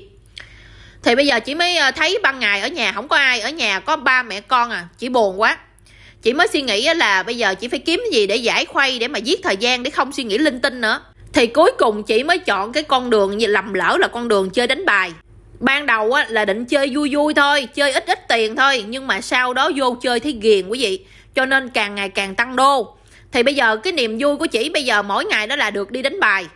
thì bây giờ chị mới ờ, thấy ban ngày ở nhà không có ai ở nhà có ba mẹ con à chị buồn quá chị mới suy nghĩ là bây giờ chị phải kiếm gì để giải khuây để mà giết thời gian để không suy nghĩ linh tinh nữa thì cuối cùng chị mới chọn cái con đường gì lầm lỡ là con đường chơi đánh bài ban đầu á, là định chơi vui vui thôi chơi ít ít tiền thôi nhưng mà sau đó vô chơi thấy ghiền quý vị cho nên càng ngày càng tăng đô thì bây giờ cái niềm vui của chị bây giờ mỗi ngày đó là được đi đánh bài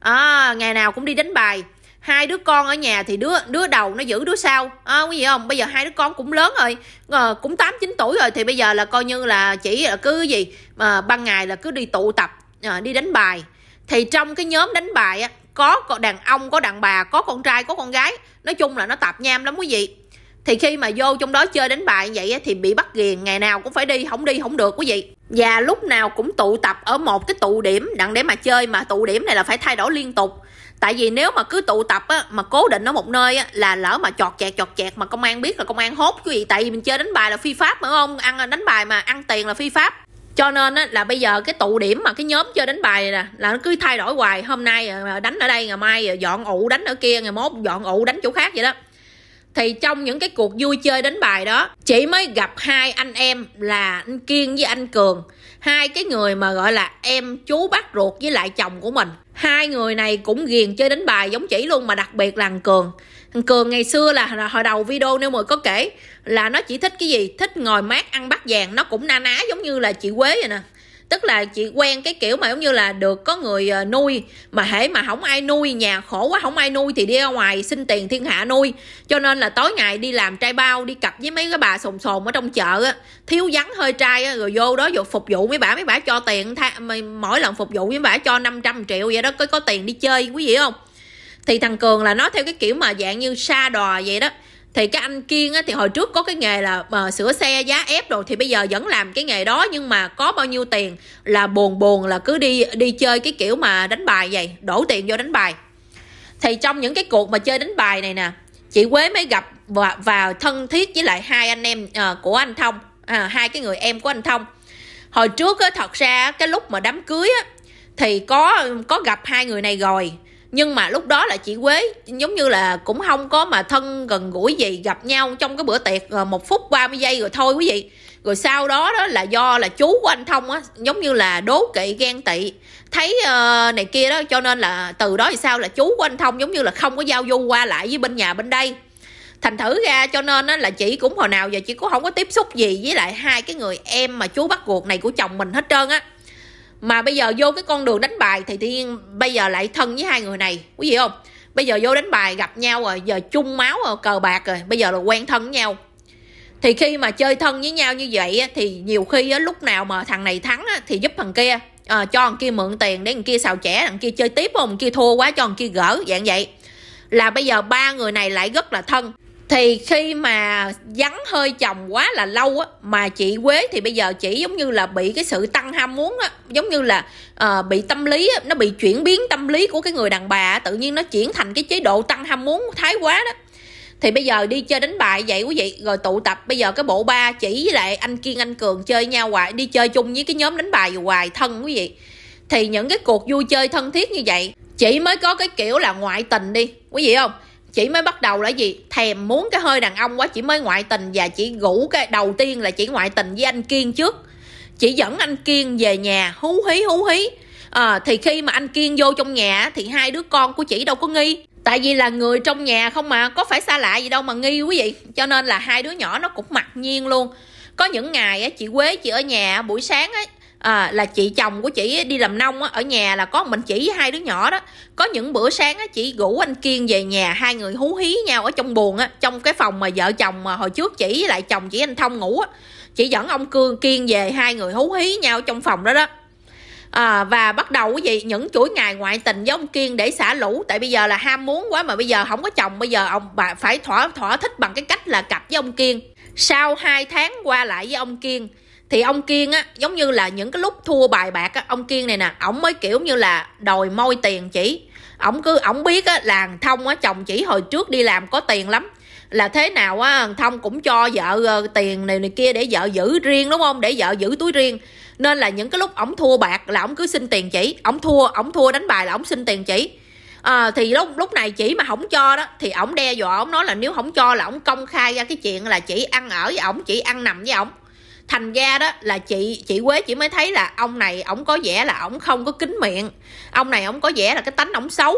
à, ngày nào cũng đi đánh bài hai đứa con ở nhà thì đứa đứa đầu nó giữ đứa sau à, quý vị không bây giờ hai đứa con cũng lớn rồi à, cũng tám chín tuổi rồi thì bây giờ là coi như là chỉ là cứ gì mà ờ, ban ngày là cứ đi tụ tập à, đi đánh bài thì trong cái nhóm đánh bài á có đàn ông có đàn bà có con trai có con gái nói chung là nó tạp nham lắm quý vị thì khi mà vô trong đó chơi đánh bài như vậy thì bị bắt ghiền ngày nào cũng phải đi không đi không được quý vị và lúc nào cũng tụ tập ở một cái tụ điểm đặng để mà chơi mà tụ điểm này là phải thay đổi liên tục tại vì nếu mà cứ tụ tập á mà cố định ở một nơi á là lỡ mà chọt chẹt chọt chẹt mà công an biết là công an hốt quý vị tại vì mình chơi đánh bài là phi pháp mà không ăn à, đánh bài mà ăn tiền là phi pháp cho nên á, là bây giờ cái tụ điểm mà cái nhóm chơi đánh bài này nè là nó cứ thay đổi hoài hôm nay à, đánh ở đây ngày mai à, dọn ụ đánh ở kia ngày mốt dọn ụ đánh chỗ khác vậy đó thì trong những cái cuộc vui chơi đánh bài đó chị mới gặp hai anh em là anh kiên với anh cường hai cái người mà gọi là em chú bác ruột với lại chồng của mình hai người này cũng ghiền chơi đánh bài giống chỉ luôn mà đặc biệt là thằng cường thằng cường ngày xưa là hồi đầu video nếu mọi có kể là nó chỉ thích cái gì thích ngồi mát ăn bát vàng nó cũng na ná giống như là chị quế vậy nè tức là chị quen cái kiểu mà giống như là được có người ờ, nuôi mà hễ mà không ai nuôi nhà khổ quá không ai nuôi thì đi ra ngoài xin tiền thiên hạ nuôi cho nên là tối ngày đi làm trai bao đi cặp với mấy cái bà sồn sồn ở trong chợ á thiếu vắng hơi trai á rồi vô đó vô phục vụ mấy bà mấy bà cho tiền mỗi lần phục vụ mấy bà cho 500 triệu vậy đó có có tiền đi chơi quý vị không thì thằng cường là nó theo cái kiểu mà dạng như sa đò vậy đó thì cái anh kiên á, thì hồi trước có cái nghề là mà ờ, sửa xe giá ép rồi thì bây giờ vẫn làm cái nghề đó nhưng mà có bao nhiêu tiền là buồn buồn là cứ đi đi chơi cái kiểu mà đánh bài vậy đổ tiền vô đánh bài thì trong những cái cuộc mà chơi đánh bài này nè chị quế mới gặp và, và thân thiết với lại hai anh em à, của anh thông à, hai cái người em của anh thông hồi trước á, thật ra cái lúc mà đám cưới á, thì có có gặp hai người này rồi nhưng mà lúc đó là chị quế giống như là cũng không có mà thân gần gũi gì gặp nhau trong cái bữa tiệc ờ, một phút 30 giây rồi thôi quý vị rồi sau đó đó là do là chú của anh thông á giống như là đố kỵ ghen tị thấy uh, này kia đó cho nên là từ đó thì sao là chú của anh thông giống như là không có giao du qua lại với bên nhà bên đây thành thử ra cho nên á, là chị cũng hồi nào giờ chị cũng không có tiếp xúc gì với lại hai cái người em mà chú bắt ruột này của chồng mình hết trơn á mà bây giờ vô cái con đường đánh bài thì thiên bây giờ lại thân với hai người này quý vị không bây giờ vô đánh bài gặp nhau rồi giờ chung máu rồi cờ bạc rồi bây giờ là quen thân với nhau thì khi mà chơi thân với nhau như vậy thì nhiều khi lúc nào mà thằng này thắng thì giúp thằng kia à, cho thằng kia mượn tiền để thằng kia xào trẻ thằng kia chơi tiếp không thằng kia thua quá cho thằng kia gỡ dạng vậy là bây giờ ba người này lại rất là thân thì khi mà vắng hơi chồng quá là lâu á mà chị quế thì bây giờ chỉ giống như là bị cái sự tăng ham muốn á giống như là uh, bị tâm lý á, nó bị chuyển biến tâm lý của cái người đàn bà á, tự nhiên nó chuyển thành cái chế độ tăng ham muốn thái quá đó thì bây giờ đi chơi đánh bài vậy quý vị rồi tụ tập bây giờ cái bộ ba chỉ với lại anh kiên anh cường chơi nhau hoài đi chơi chung với cái nhóm đánh bài hoài thân quý vị thì những cái cuộc vui chơi thân thiết như vậy chỉ mới có cái kiểu là ngoại tình đi quý vị không chị mới bắt đầu là gì thèm muốn cái hơi đàn ông quá chị mới ngoại tình và chị gũ cái đầu tiên là chị ngoại tình với anh kiên trước chị dẫn anh kiên về nhà hú hí hú hí à, thì khi mà anh kiên vô trong nhà thì hai đứa con của chị đâu có nghi tại vì là người trong nhà không mà có phải xa lạ gì đâu mà nghi quý vị cho nên là hai đứa nhỏ nó cũng mặc nhiên luôn có những ngày á, chị quế chị ở nhà buổi sáng á, à, là chị chồng của chị đi làm nông ở nhà là có mình chỉ hai đứa nhỏ đó có những bữa sáng chị rủ anh kiên về nhà hai người hú hí nhau ở trong buồng trong cái phòng mà vợ chồng mà hồi trước chị với lại chồng chỉ anh thông ngủ chị dẫn ông cương kiên về hai người hú hí nhau trong phòng đó đó à, và bắt đầu cái gì những chuỗi ngày ngoại tình với ông kiên để xả lũ tại bây giờ là ham muốn quá mà bây giờ không có chồng bây giờ ông bà phải thỏa thỏa thích bằng cái cách là cặp với ông kiên sau 2 tháng qua lại với ông kiên thì ông kiên á giống như là những cái lúc thua bài bạc á ông kiên này nè ổng mới kiểu như là đòi môi tiền chỉ ổng cứ ổng biết á là thông á chồng chỉ hồi trước đi làm có tiền lắm là thế nào á thông cũng cho vợ ờ, tiền này này kia để vợ giữ riêng đúng không để vợ giữ túi riêng nên là những cái lúc ổng thua bạc là ổng cứ xin tiền chỉ ổng thua ổng thua đánh bài là ổng xin tiền chỉ à, thì lúc lúc này chỉ mà không cho đó thì ổng đe dọa ổng nói là nếu không cho là ổng công khai ra cái chuyện là chỉ ăn ở với ổng chỉ ăn nằm với ổng thành ra đó là chị chị quế chỉ mới thấy là ông này ổng có vẻ là ổng không có kính miệng ông này ổng có vẻ là cái tánh ổng xấu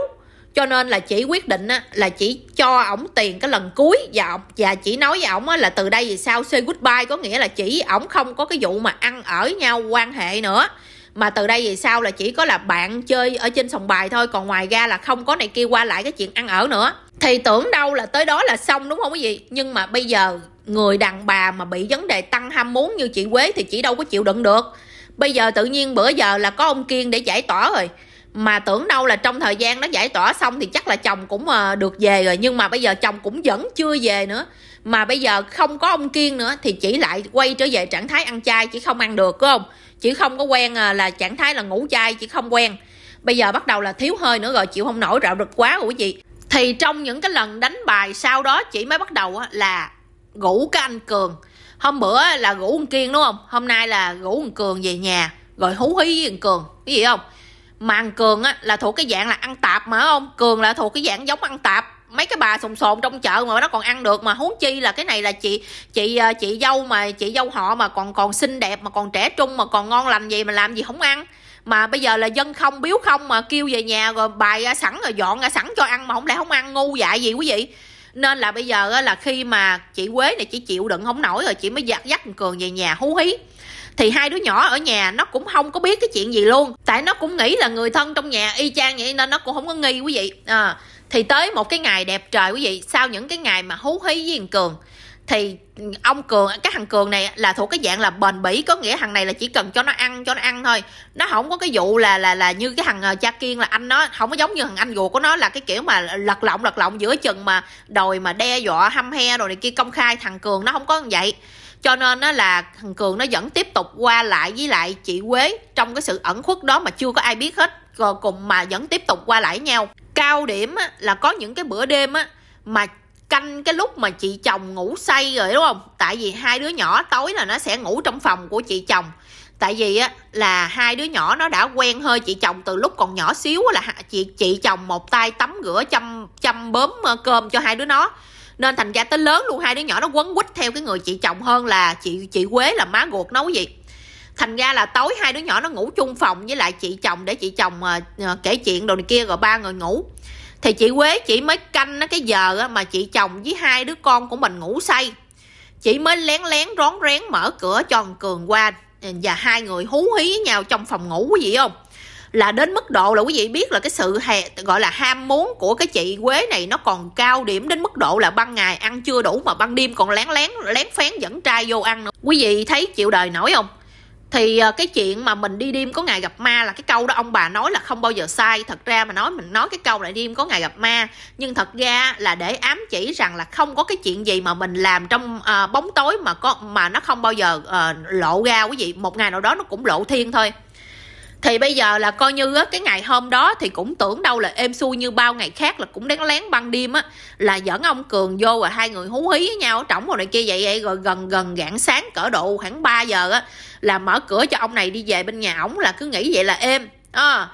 cho nên là chị quyết định á, là chị cho ổng tiền cái lần cuối và ổng và chị nói với ổng là từ đây về sau say goodbye có nghĩa là chỉ ổng không có cái vụ mà ăn ở nhau quan hệ nữa mà từ đây về sau là chỉ có là bạn chơi ở trên sòng bài thôi còn ngoài ra là không có này kia qua lại cái chuyện ăn ở nữa thì tưởng đâu là tới đó là xong đúng không quý vị nhưng mà bây giờ người đàn bà mà bị vấn đề tăng ham muốn như chị Quế thì chị đâu có chịu đựng được. Bây giờ tự nhiên bữa giờ là có ông Kiên để giải tỏa rồi. Mà tưởng đâu là trong thời gian nó giải tỏa xong thì chắc là chồng cũng ờ, được về rồi. Nhưng mà bây giờ chồng cũng vẫn chưa về nữa. Mà bây giờ không có ông Kiên nữa thì chỉ lại quay trở về trạng thái ăn chay chỉ không ăn được đúng không? Chỉ không có quen ờ, là trạng thái là ngủ chay chỉ không quen. Bây giờ bắt đầu là thiếu hơi nữa rồi chịu không nổi rạo rực quá của chị. Thì trong những cái lần đánh bài sau đó chị mới bắt đầu là gũ cái anh cường hôm bữa là gũ con kiên đúng không hôm nay là gũ con cường về nhà rồi hú hí với anh cường cái gì không mà thằng cường á là thuộc cái dạng là ăn tạp mà không cường là thuộc cái dạng giống ăn tạp mấy cái bà sồn sồn trong chợ mà nó còn ăn được mà huống chi là cái này là chị chị ờ, chị dâu mà chị dâu họ mà còn còn xinh đẹp mà còn trẻ trung mà còn ngon lành gì mà làm gì không ăn mà bây giờ là dân không biếu không mà kêu về nhà rồi bài sẵn rồi dọn ra sẵn cho ăn mà không lẽ không ăn ngu dại gì quý vị nên là bây giờ là khi mà chị quế này chỉ chịu đựng không nổi rồi chị mới dắt dắt cường về nhà hú hí thì hai đứa nhỏ ở nhà nó cũng không có biết cái chuyện gì luôn tại nó cũng nghĩ là người thân trong nhà y chang vậy nên nó cũng không có nghi quý vị à, thì tới một cái ngày đẹp trời quý vị sau những cái ngày mà hú hí với cường thì ông cường cái thằng cường này là thuộc cái dạng là bền bỉ có nghĩa thằng này là chỉ cần cho nó ăn cho nó ăn thôi nó không có cái vụ là là là như cái thằng ờ, cha kiên là anh nó không có giống như thằng anh ruột của nó là cái kiểu mà lật lọng lật lọng giữa chừng mà đòi mà đe dọa hăm he rồi này kia công khai thằng cường nó không có như vậy cho nên nó là thằng cường nó vẫn tiếp tục qua lại với lại chị quế trong cái sự ẩn khuất đó mà chưa có ai biết hết rồi cùng mà vẫn tiếp tục qua lại nhau cao điểm á, là có những cái bữa đêm á mà canh cái lúc mà chị chồng ngủ say rồi đúng không tại vì hai đứa nhỏ tối là nó sẽ ngủ trong phòng của chị chồng tại vì á là hai đứa nhỏ nó đã quen hơi chị chồng từ lúc còn nhỏ xíu là chị chị chồng một tay tắm rửa chăm chăm bớm cơm cho hai đứa nó nên thành ra tới lớn luôn hai đứa nhỏ nó quấn quýt theo cái người chị chồng hơn là chị chị quế là má ruột nấu gì thành ra là tối hai đứa nhỏ nó ngủ chung phòng với lại chị chồng để chị chồng ờ, ờ, kể chuyện đồ này kia rồi ba người ngủ thì chị quế chị mới canh cái giờ mà chị chồng với hai đứa con của mình ngủ say chị mới lén lén rón rén mở cửa cho thằng cường qua và hai người hú hí với nhau trong phòng ngủ quý vị không là đến mức độ là quý vị biết là cái sự hè, gọi là ham muốn của cái chị quế này nó còn cao điểm đến mức độ là ban ngày ăn chưa đủ mà ban đêm còn lén lén lén phén dẫn trai vô ăn nữa quý vị thấy chịu đời nổi không thì ờ, cái chuyện mà mình đi đêm có ngày gặp ma là cái câu đó ông bà nói là không bao giờ sai thật ra mà nói mình nói cái câu là đêm có ngày gặp ma nhưng thật ra là để ám chỉ rằng là không có cái chuyện gì mà mình làm trong uh, bóng tối mà có mà nó không bao giờ uh, lộ ra quý vị một ngày nào đó nó cũng lộ thiên thôi thì bây giờ là coi như á, cái ngày hôm đó thì cũng tưởng đâu là êm xuôi như bao ngày khác là cũng đáng lén ban đêm á là dẫn ông cường vô và hai người hú hí với nhau trỏng rồi này kia vậy vậy rồi gần gần rạng sáng cỡ độ khoảng 3 giờ á là mở cửa cho ông này đi về bên nhà ổng là cứ nghĩ vậy là êm à,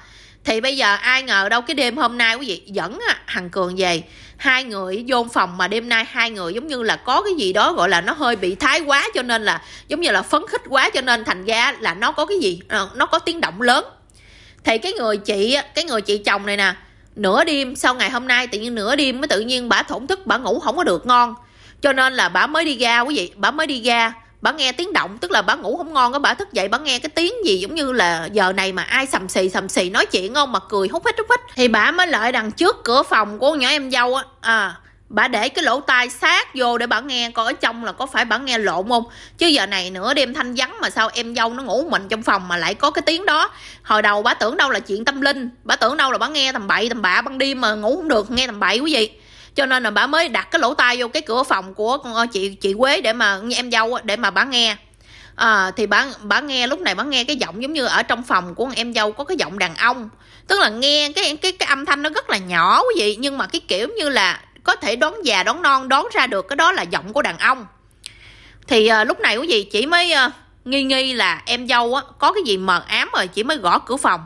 thì bây giờ ai ngờ đâu cái đêm hôm nay quý vị dẫn á, thằng cường về hai người vô phòng mà đêm nay hai người giống như là có cái gì đó gọi là nó hơi bị thái quá cho nên là giống như là phấn khích quá cho nên thành ra là nó có cái gì ờ, nó có tiếng động lớn thì cái người chị cái người chị chồng này nè nửa đêm sau ngày hôm nay tự nhiên nửa đêm mới tự nhiên bà thổn thức bà ngủ không có được ngon cho nên là bà mới đi ra quý vị bà mới đi ra bà nghe tiếng động tức là bà ngủ không ngon á bà thức dậy bà nghe cái tiếng gì giống như là giờ này mà ai sầm xì sầm xì nói chuyện không mà cười hút hết hút hết thì bà mới lại đằng trước cửa phòng của nhỏ em dâu á à bà để cái lỗ tai sát vô để bà nghe coi ở trong là có phải bà nghe lộn không chứ giờ này nữa đêm thanh vắng mà sao em dâu nó ngủ mình trong phòng mà lại có cái tiếng đó hồi đầu bà tưởng đâu là chuyện tâm linh bà tưởng đâu là bà nghe tầm bậy tầm bạ ban đêm mà ngủ không được nghe tầm bậy quý vị cho nên là bà mới đặt cái lỗ tai vô cái cửa phòng của ờ, chị chị quế để mà em dâu để mà bà nghe à, thì bà bà nghe lúc này bà nghe cái giọng giống như ở trong phòng của con em dâu có cái giọng đàn ông tức là nghe cái cái cái âm thanh nó rất là nhỏ quý vị nhưng mà cái kiểu như là có thể đón già đón non đón ra được cái đó là giọng của đàn ông thì à, lúc này quý vị chỉ mới à, nghi nghi là em dâu á có cái gì mờ ám rồi chỉ mới gõ cửa phòng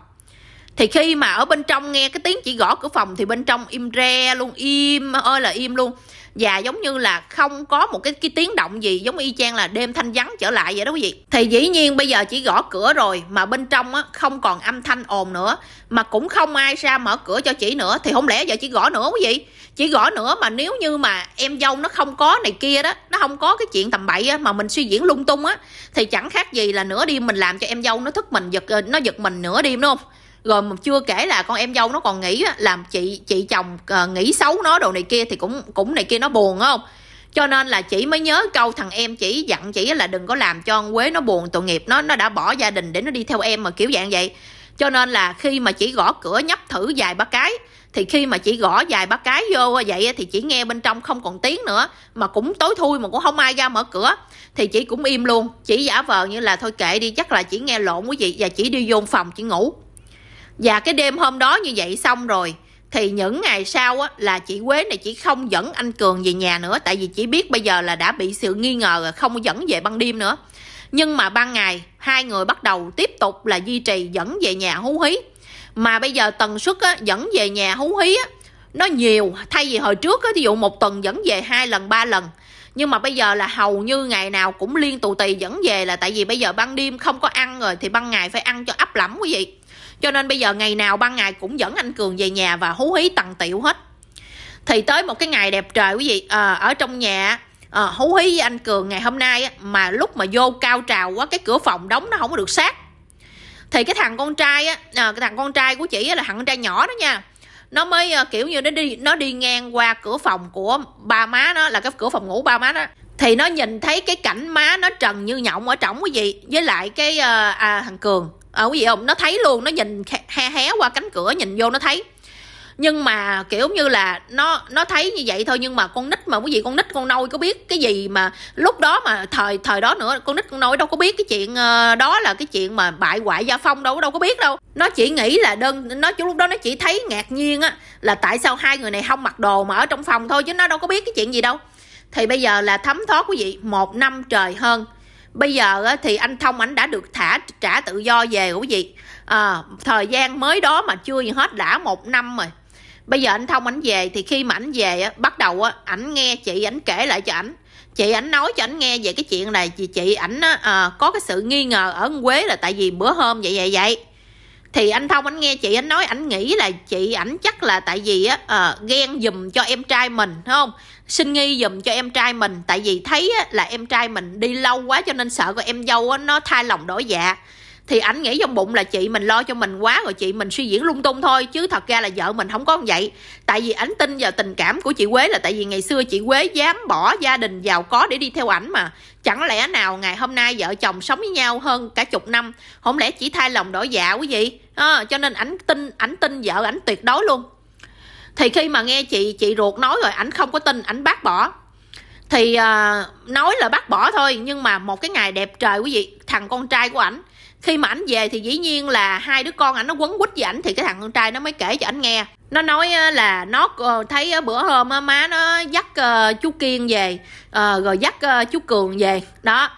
thì khi mà ở bên trong nghe cái tiếng chị gõ cửa phòng thì bên trong im re luôn im ơi là im luôn và giống như là không có một cái cái tiếng động gì giống y chang là đêm thanh vắng trở lại vậy đó quý vị thì dĩ nhiên bây giờ chỉ gõ cửa rồi mà bên trong á không còn âm thanh ồn nữa mà cũng không ai ra mở cửa cho chị nữa thì không lẽ giờ chỉ gõ nữa quý vị chỉ gõ nữa mà nếu như mà em dâu nó không có này kia đó nó không có cái chuyện tầm bậy á mà mình suy diễn lung tung á thì chẳng khác gì là nửa đêm mình làm cho em dâu nó thức mình giật ờ, nó giật mình nửa đêm đúng không rồi chưa kể là con em dâu nó còn nghĩ làm chị chị chồng uh, nghĩ xấu nó đồ này kia thì cũng cũng này kia nó buồn không cho nên là chị mới nhớ câu thằng em chỉ dặn chỉ là đừng có làm cho con quế nó buồn tội nghiệp nó nó đã bỏ gia đình để nó đi theo em mà kiểu dạng vậy cho nên là khi mà chỉ gõ cửa nhấp thử vài ba cái thì khi mà chỉ gõ vài ba cái vô vậy thì chỉ nghe bên trong không còn tiếng nữa mà cũng tối thui mà cũng không ai ra mở cửa thì chị cũng im luôn chỉ giả vờ như là thôi kệ đi chắc là chỉ nghe lộn quý vị và chỉ đi vô phòng chỉ ngủ và cái đêm hôm đó như vậy xong rồi Thì những ngày sau á, là chị Quế này chỉ không dẫn anh Cường về nhà nữa Tại vì chỉ biết bây giờ là đã bị sự nghi ngờ rồi không dẫn về ban đêm nữa Nhưng mà ban ngày hai người bắt đầu tiếp tục là duy trì dẫn về nhà hú hí Mà bây giờ tần suất á, dẫn về nhà hú hí á, nó nhiều Thay vì hồi trước á, ví dụ một tuần dẫn về hai lần ba lần nhưng mà bây giờ là hầu như ngày nào cũng liên tù tì dẫn về là tại vì bây giờ ban đêm không có ăn rồi thì ban ngày phải ăn cho ấp lắm quý vị cho nên bây giờ ngày nào ban ngày cũng dẫn anh cường về nhà và hú hí tặng tiểu hết thì tới một cái ngày đẹp trời quý vị à, ở trong nhà à, hú hí với anh cường ngày hôm nay mà lúc mà vô cao trào quá cái cửa phòng đóng nó không có được sát thì cái thằng con trai á à, cái thằng con trai của chị á, là thằng con trai nhỏ đó nha nó mới à, kiểu như nó đi nó đi ngang qua cửa phòng của ba má nó là cái cửa phòng ngủ ba má đó thì nó nhìn thấy cái cảnh má nó trần như nhộng ở trỏng quý vị với lại cái à, à, thằng cường ở ờ, à, gì không nó thấy luôn nó nhìn he hé qua cánh cửa nhìn vô nó thấy nhưng mà kiểu như là nó nó thấy như vậy thôi nhưng mà con nít mà quý vị con nít con nôi có biết cái gì mà lúc đó mà thời thời đó nữa con nít con nôi đâu có biết cái chuyện ờ, đó là cái chuyện mà bại hoại gia phong đâu đâu có biết đâu nó chỉ nghĩ là đơn nó chú lúc đó nó chỉ thấy ngạc nhiên á là tại sao hai người này không mặc đồ mà ở trong phòng thôi chứ nó đâu có biết cái chuyện gì đâu thì bây giờ là thấm thoát quý vị một năm trời hơn bây giờ thì anh thông ảnh đã được thả trả tự do về của gì à, ờ, thời gian mới đó mà chưa gì hết đã một năm rồi bây giờ anh thông ảnh về thì khi mà ảnh về bắt đầu á ảnh nghe chị ảnh kể lại cho ảnh chị ảnh nói cho ảnh nghe về cái chuyện này chị chị ảnh à, có cái sự nghi ngờ ở quế là tại vì bữa hôm vậy vậy vậy thì anh thông anh nghe chị anh nói anh nghĩ là chị ảnh chắc là tại vì á à, ghen dùm cho em trai mình đúng không xin nghi dùm cho em trai mình tại vì thấy á, là em trai mình đi lâu quá cho nên sợ con em dâu á, nó thay lòng đổi dạ thì anh nghĩ trong bụng là chị mình lo cho mình quá rồi chị mình suy diễn lung tung thôi chứ thật ra là vợ mình không có như vậy tại vì anh tin vào tình cảm của chị quế là tại vì ngày xưa chị quế dám bỏ gia đình giàu có để đi theo ảnh mà chẳng lẽ nào ngày hôm nay vợ chồng sống với nhau hơn cả chục năm không lẽ chỉ thay lòng đổi dạ quý vị à, ờ, cho nên ảnh tin ảnh tin vợ ảnh tuyệt đối luôn thì khi mà nghe chị chị ruột nói rồi ảnh không có tin ảnh bác bỏ thì uh, nói là bác bỏ thôi nhưng mà một cái ngày đẹp trời quý vị thằng con trai của ảnh khi mà ảnh về thì dĩ nhiên là hai đứa con ảnh nó quấn quýt với ảnh thì cái thằng con trai nó mới kể cho ảnh nghe nó nói ờ, là nó ờ, thấy ờ, bữa hôm má nó dắt chú kiên về rồi dắt chú cường về đó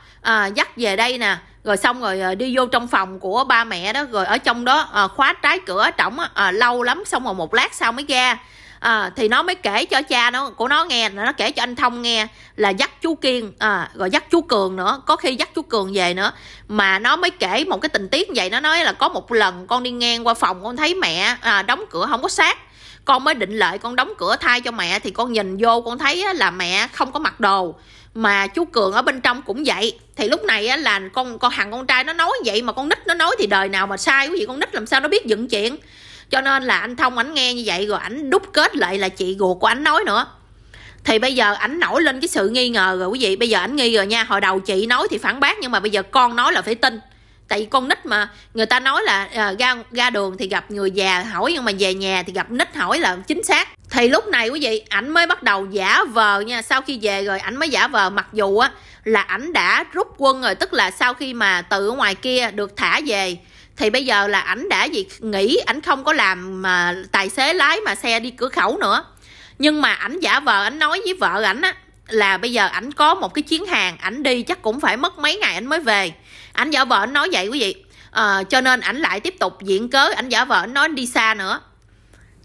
dắt về đây nè rồi xong rồi đi vô trong phòng của ba mẹ đó rồi ở trong đó khóa trái cửa trỏng lâu lắm xong rồi một lát sau mới ra à, thì nó mới kể cho cha nó của nó nghe nó kể cho anh thông nghe là dắt chú kiên à, rồi dắt chú cường nữa có khi dắt chú cường về nữa mà nó mới kể một cái tình tiết như vậy nó nói là có một lần con đi ngang qua phòng con thấy mẹ à, đóng cửa không có sát con mới định lợi con đóng cửa thay cho mẹ thì con nhìn vô con thấy là mẹ không có mặc đồ mà chú cường ở bên trong cũng vậy thì lúc này là con con thằng con trai nó nói vậy mà con nít nó nói thì đời nào mà sai quý vị con nít làm sao nó biết dựng chuyện cho nên là anh thông ảnh nghe như vậy rồi ảnh đúc kết lại là chị ruột của ảnh nói nữa thì bây giờ ảnh nổi lên cái sự nghi ngờ rồi quý vị bây giờ ảnh nghi rồi nha hồi đầu chị nói thì phản bác nhưng mà bây giờ con nói là phải tin tại vì con nít mà người ta nói là à, ra ra đường thì gặp người già hỏi nhưng mà về nhà thì gặp nít hỏi là chính xác thì lúc này quý vị ảnh mới bắt đầu giả vờ nha sau khi về rồi ảnh mới giả vờ mặc dù á là ảnh đã rút quân rồi tức là sau khi mà từ ngoài kia được thả về thì bây giờ là ảnh đã gì nghỉ ảnh không có làm mà tài xế lái mà xe đi cửa khẩu nữa nhưng mà ảnh giả vờ ảnh nói với vợ ảnh á là bây giờ ảnh có một cái chuyến hàng ảnh đi chắc cũng phải mất mấy ngày ảnh mới về ảnh giả vợ ảnh nói vậy quý vị à, cho nên ảnh lại tiếp tục diện cớ ảnh giả vợ ảnh nói đi xa nữa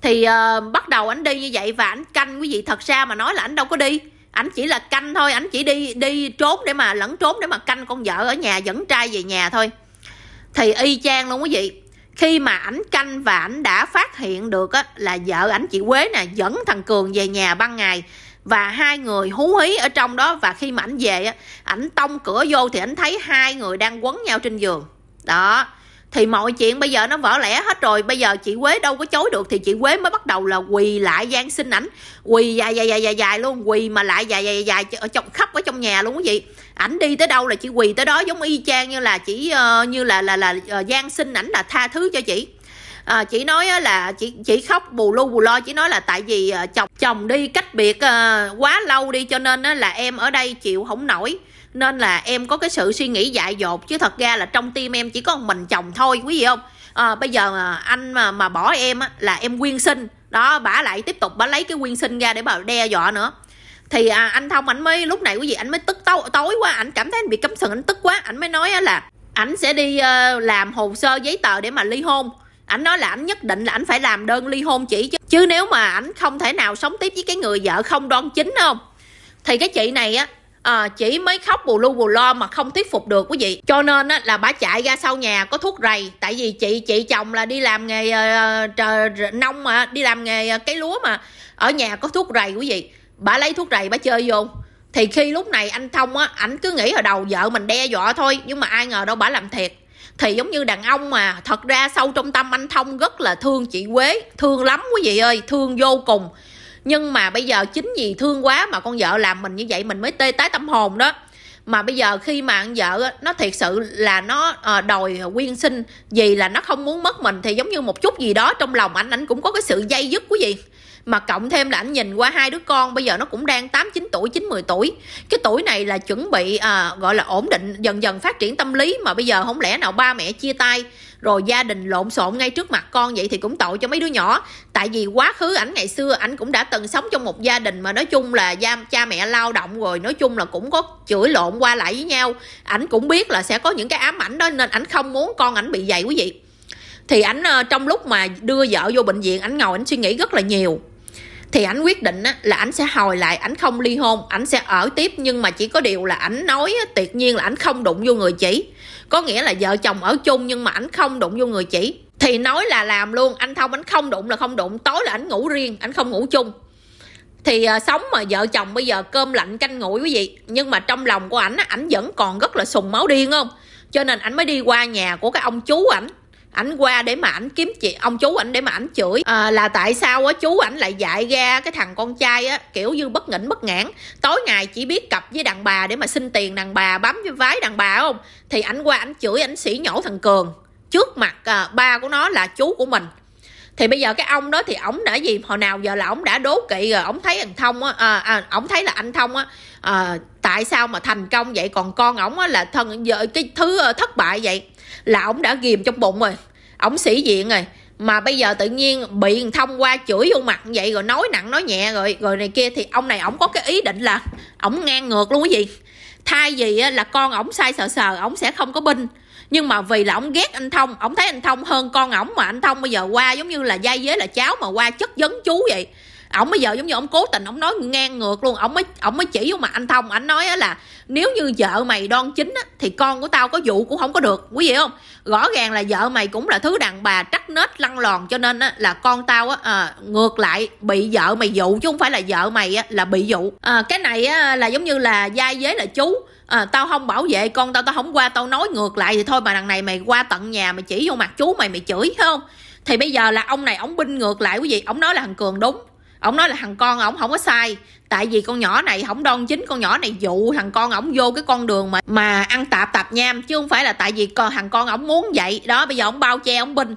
thì uh, bắt đầu ảnh đi như vậy và ảnh canh quý vị thật ra mà nói là ảnh đâu có đi ảnh chỉ là canh thôi ảnh chỉ đi đi trốn để mà lẫn trốn để mà canh con vợ ở nhà dẫn trai về nhà thôi thì y chang luôn quý vị khi mà ảnh canh và ảnh đã phát hiện được á, là vợ ảnh chị quế nè dẫn thằng cường về nhà ban ngày và hai người hú hí ở trong đó và khi mà ảnh về á ảnh tông cửa vô thì ảnh thấy hai người đang quấn nhau trên giường đó thì mọi chuyện bây giờ nó vỡ lẽ hết rồi bây giờ chị quế đâu có chối được thì chị quế mới bắt đầu là quỳ lại gian xin ảnh quỳ dài dài dài dài dài luôn quỳ mà lại dài dài dài, dài, dài trong khắp ở trong nhà luôn quý vị ảnh đi tới đâu là chị quỳ tới đó giống y chang như là chỉ ờ, như là là là uh, ờ, gian sinh ảnh là tha thứ cho chị à, chị nói là chị chị khóc bù lu bù lo chỉ nói là tại vì chồng chồng đi cách biệt quá lâu đi cho nên là em ở đây chịu không nổi nên là em có cái sự suy nghĩ dại dột chứ thật ra là trong tim em chỉ có một mình chồng thôi quý vị không à, bây giờ anh mà mà bỏ em á, là em quyên sinh đó bả lại tiếp tục bả lấy cái quyên sinh ra để bà đe dọa nữa thì à, anh thông ảnh mới lúc này quý vị ảnh mới tức tối, tối quá ảnh cảm thấy anh bị cấm sừng anh tức quá ảnh mới nói là ảnh sẽ đi uh, làm hồ sơ giấy tờ để mà ly hôn ảnh nói là ảnh nhất định là ảnh phải làm đơn ly hôn chỉ chứ chứ nếu mà ảnh không thể nào sống tiếp với cái người vợ không đoan chính không thì cái chị này á à, chỉ mới khóc bù lu bù lo mà không thuyết phục được quý vị cho nên á, là bà chạy ra sau nhà có thuốc rầy tại vì chị chị chồng là đi làm nghề uh, trời, nông mà đi làm nghề uh, cái lúa mà ở nhà có thuốc rầy quý vị bà lấy thuốc rầy bà chơi vô thì khi lúc này anh thông á ảnh cứ nghĩ ở đầu vợ mình đe dọa thôi nhưng mà ai ngờ đâu bà làm thiệt thì giống như đàn ông mà thật ra sâu trong tâm anh thông rất là thương chị quế thương lắm quý vị ơi thương vô cùng nhưng mà bây giờ chính vì thương quá mà con vợ làm mình như vậy mình mới tê tái tâm hồn đó mà bây giờ khi mà anh vợ nó thiệt sự là nó ờ, đòi quyên sinh vì là nó không muốn mất mình thì giống như một chút gì đó trong lòng anh anh cũng có cái sự dây dứt quý vị mà cộng thêm là anh nhìn qua hai đứa con bây giờ nó cũng đang 8 9 tuổi 9 10 tuổi. Cái tuổi này là chuẩn bị à, gọi là ổn định dần dần phát triển tâm lý mà bây giờ không lẽ nào ba mẹ chia tay rồi gia đình lộn xộn ngay trước mặt con vậy thì cũng tội cho mấy đứa nhỏ tại vì quá khứ ảnh ngày xưa ảnh cũng đã từng sống trong một gia đình mà nói chung là gia, cha mẹ lao động rồi nói chung là cũng có chửi lộn qua lại với nhau ảnh cũng biết là sẽ có những cái ám ảnh đó nên ảnh không muốn con ảnh bị vậy quý vị thì ảnh ờ, trong lúc mà đưa vợ vô bệnh viện ảnh ngồi ảnh suy nghĩ rất là nhiều thì ảnh quyết định á, là ảnh sẽ hồi lại ảnh không ly hôn ảnh sẽ ở tiếp nhưng mà chỉ có điều là ảnh nói á, tuyệt nhiên là ảnh không đụng vô người chỉ có nghĩa là vợ chồng ở chung nhưng mà ảnh không đụng vô người chỉ thì nói là làm luôn anh thông ảnh không đụng là không đụng tối là ảnh ngủ riêng ảnh không ngủ chung thì à, sống mà vợ chồng bây giờ cơm lạnh canh nguội quý vị nhưng mà trong lòng của ảnh ảnh vẫn còn rất là sùng máu điên không cho nên ảnh mới đi qua nhà của cái ông chú ảnh ảnh qua để mà ảnh kiếm chị ông chú ảnh để mà ảnh chửi à, là tại sao á chú ảnh lại dạy ra cái thằng con trai á kiểu như bất nghỉnh bất ngãn tối ngày chỉ biết cặp với đàn bà để mà xin tiền đàn bà bấm với vái đàn bà không thì ảnh qua ảnh chửi ảnh sỉ nhổ thằng cường trước mặt à, ba của nó là chú của mình thì bây giờ cái ông đó thì ổng đã gì hồi nào giờ là ổng đã đố kỵ rồi ổng thấy thằng thông á à, à, ổng thấy là anh thông á à, tại sao mà thành công vậy còn con ổng á là thân cái thứ ờ, thất bại vậy là ổng đã ghìm trong bụng rồi ổng sĩ diện rồi mà bây giờ tự nhiên bị thông qua chửi vô mặt vậy rồi nói nặng nói nhẹ rồi rồi này kia thì ông này ổng có cái ý định là ổng ngang ngược luôn cái gì thay vì là con ổng sai sợ sờ ổng sẽ không có binh nhưng mà vì là ông ghét anh thông ông thấy anh thông hơn con ổng mà anh thông bây giờ qua giống như là giai dế là cháu mà qua chất vấn chú vậy ổng bây giờ giống như ổng cố tình ổng nói ngang ngược luôn ổng mới ổng mới chỉ vô mà anh thông ảnh nói là nếu như vợ mày đoan chính á, thì con của tao có vụ cũng không có được quý vị không rõ ràng là vợ mày cũng là thứ đàn bà trắc nết lăn lòn cho nên á, là con tao á, à, ngược lại bị vợ mày dụ chứ không phải là vợ mày á, là bị dụ à, cái này á, là giống như là giai dế là chú à, tao không bảo vệ con tao tao không qua tao nói ngược lại thì thôi mà đằng này mày qua tận nhà mày chỉ vô mặt chú mày mày chửi phải không thì bây giờ là ông này ông binh ngược lại quý vị ông nói là thằng cường đúng ông nói là thằng con ổng không có sai tại vì con nhỏ này không đoan chính con nhỏ này dụ thằng con ổng vô cái con đường mà mà ăn tạp tạp nham chứ không phải là tại vì con thằng con ổng muốn vậy đó bây giờ ổng bao che ổng binh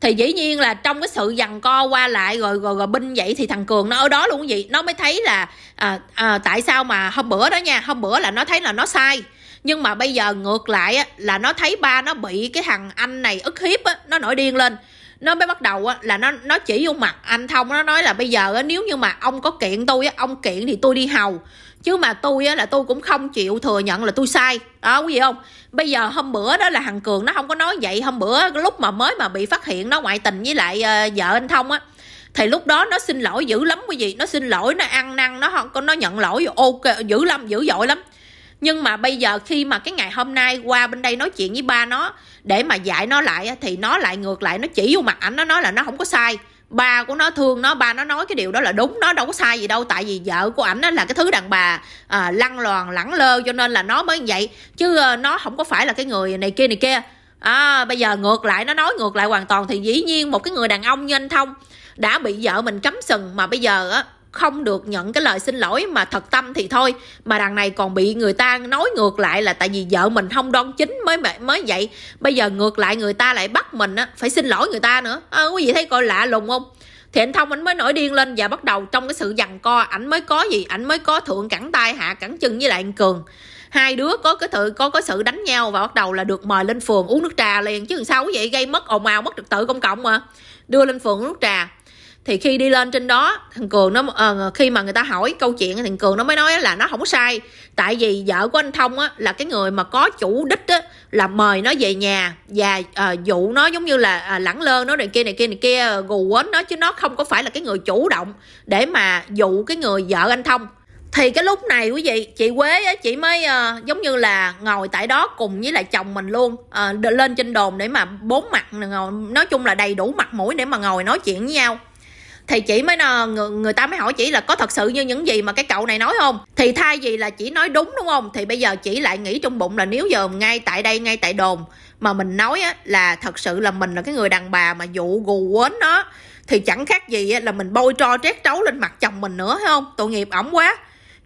thì dĩ nhiên là trong cái sự dằn co qua lại rồi rồi rồi binh vậy thì thằng cường nó ở đó luôn vậy nó mới thấy là à, à, tại sao mà hôm bữa đó nha hôm bữa là nó thấy là nó sai nhưng mà bây giờ ngược lại á, là nó thấy ba nó bị cái thằng anh này ức hiếp á, nó nổi điên lên nó mới bắt đầu á là nó nó chỉ vô mặt anh thông nó nói là bây giờ á nếu như mà ông có kiện tôi á ông kiện thì tôi đi hầu chứ mà tôi á là tôi cũng không chịu thừa nhận là tôi sai đó quý vị không bây giờ hôm bữa đó là thằng cường nó không có nói vậy hôm bữa lúc mà mới mà bị phát hiện nó ngoại tình với lại uh, vợ anh thông á thì lúc đó nó xin lỗi dữ lắm quý vị nó xin lỗi nó ăn năn nó không có nó nhận lỗi ok dữ lắm dữ dội lắm nhưng mà bây giờ khi mà cái ngày hôm nay qua bên đây nói chuyện với ba nó để mà dạy nó lại thì nó lại ngược lại nó chỉ vô mặt ảnh nó nói là nó không có sai ba của nó thương nó ba nó nói cái điều đó là đúng nó đâu có sai gì đâu tại vì vợ của ảnh là cái thứ đàn bà à, lăn loàn lẳng lơ cho nên là nó mới như vậy chứ ờ, nó không có phải là cái người này kia này kia à, bây giờ ngược lại nó nói ngược lại hoàn toàn thì dĩ nhiên một cái người đàn ông như anh thông đã bị vợ mình cấm sừng mà bây giờ á không được nhận cái lời xin lỗi mà thật tâm thì thôi mà đằng này còn bị người ta nói ngược lại là tại vì vợ mình không đoan chính mới mới vậy bây giờ ngược lại người ta lại bắt mình á phải xin lỗi người ta nữa à, quý vị thấy coi lạ lùng không thì anh thông anh mới nổi điên lên và bắt đầu trong cái sự giằng co ảnh mới có gì ảnh mới có thượng cẳng tay hạ cẳng chân với lại anh cường hai đứa có cái sự có có sự đánh nhau và bắt đầu là được mời lên phường uống nước trà liền chứ sao vậy gây mất ồn ào mất trật tự công cộng mà đưa lên phường uống nước trà thì khi đi lên trên đó thằng cường nó uh, khi mà người ta hỏi câu chuyện thì thằng cường nó mới nói là nó không sai tại vì vợ của anh thông á, là cái người mà có chủ đích á, là mời nó về nhà và uh, dụ nó giống như là uh, lẳng lơ nó này kia này kia này kia gù quến nó chứ nó không có phải là cái người chủ động để mà dụ cái người vợ anh thông thì cái lúc này quý vị chị quế á chị mới uh, giống như là ngồi tại đó cùng với lại chồng mình luôn uh, lên trên đồn để mà bốn mặt ngồi nói chung là đầy đủ mặt mũi để mà ngồi nói chuyện với nhau thì chị mới nói, người, người ta mới hỏi chị là có thật sự như những gì mà cái cậu này nói không thì thay vì là chỉ nói đúng đúng không thì bây giờ chị lại nghĩ trong bụng là nếu giờ ngay tại đây ngay tại đồn mà mình nói á, là thật sự là mình là cái người đàn bà mà dụ gù quến nó thì chẳng khác gì á, là mình bôi tro trét trấu lên mặt chồng mình nữa thấy không tội nghiệp ổng quá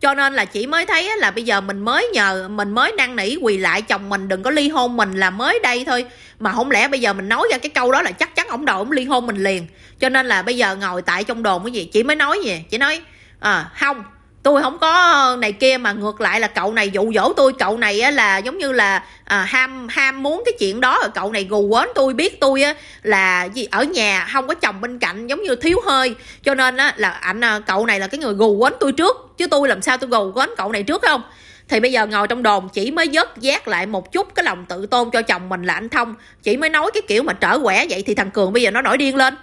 cho nên là chị mới thấy là bây giờ mình mới nhờ mình mới năn nỉ quỳ lại chồng mình đừng có ly hôn mình là mới đây thôi mà không lẽ bây giờ mình nói ra cái câu đó là chắc chắn ổng đầu ổng ly hôn mình liền cho nên là bây giờ ngồi tại trong đồn cái gì chị mới nói gì chị nói à, không tôi không có này kia mà ngược lại là cậu này dụ dỗ tôi cậu này á, là giống như là à, ham ham muốn cái chuyện đó rồi cậu này gù quến tôi biết tôi á, là gì ở nhà không có chồng bên cạnh giống như thiếu hơi cho nên á, là anh à, cậu này là cái người gù quến tôi trước chứ tôi làm sao tôi gù quến cậu này trước không thì bây giờ ngồi trong đồn chỉ mới dớt giác lại một chút cái lòng tự tôn cho chồng mình là anh thông chỉ mới nói cái kiểu mà trở quẻ vậy thì thằng cường bây giờ nó nổi điên lên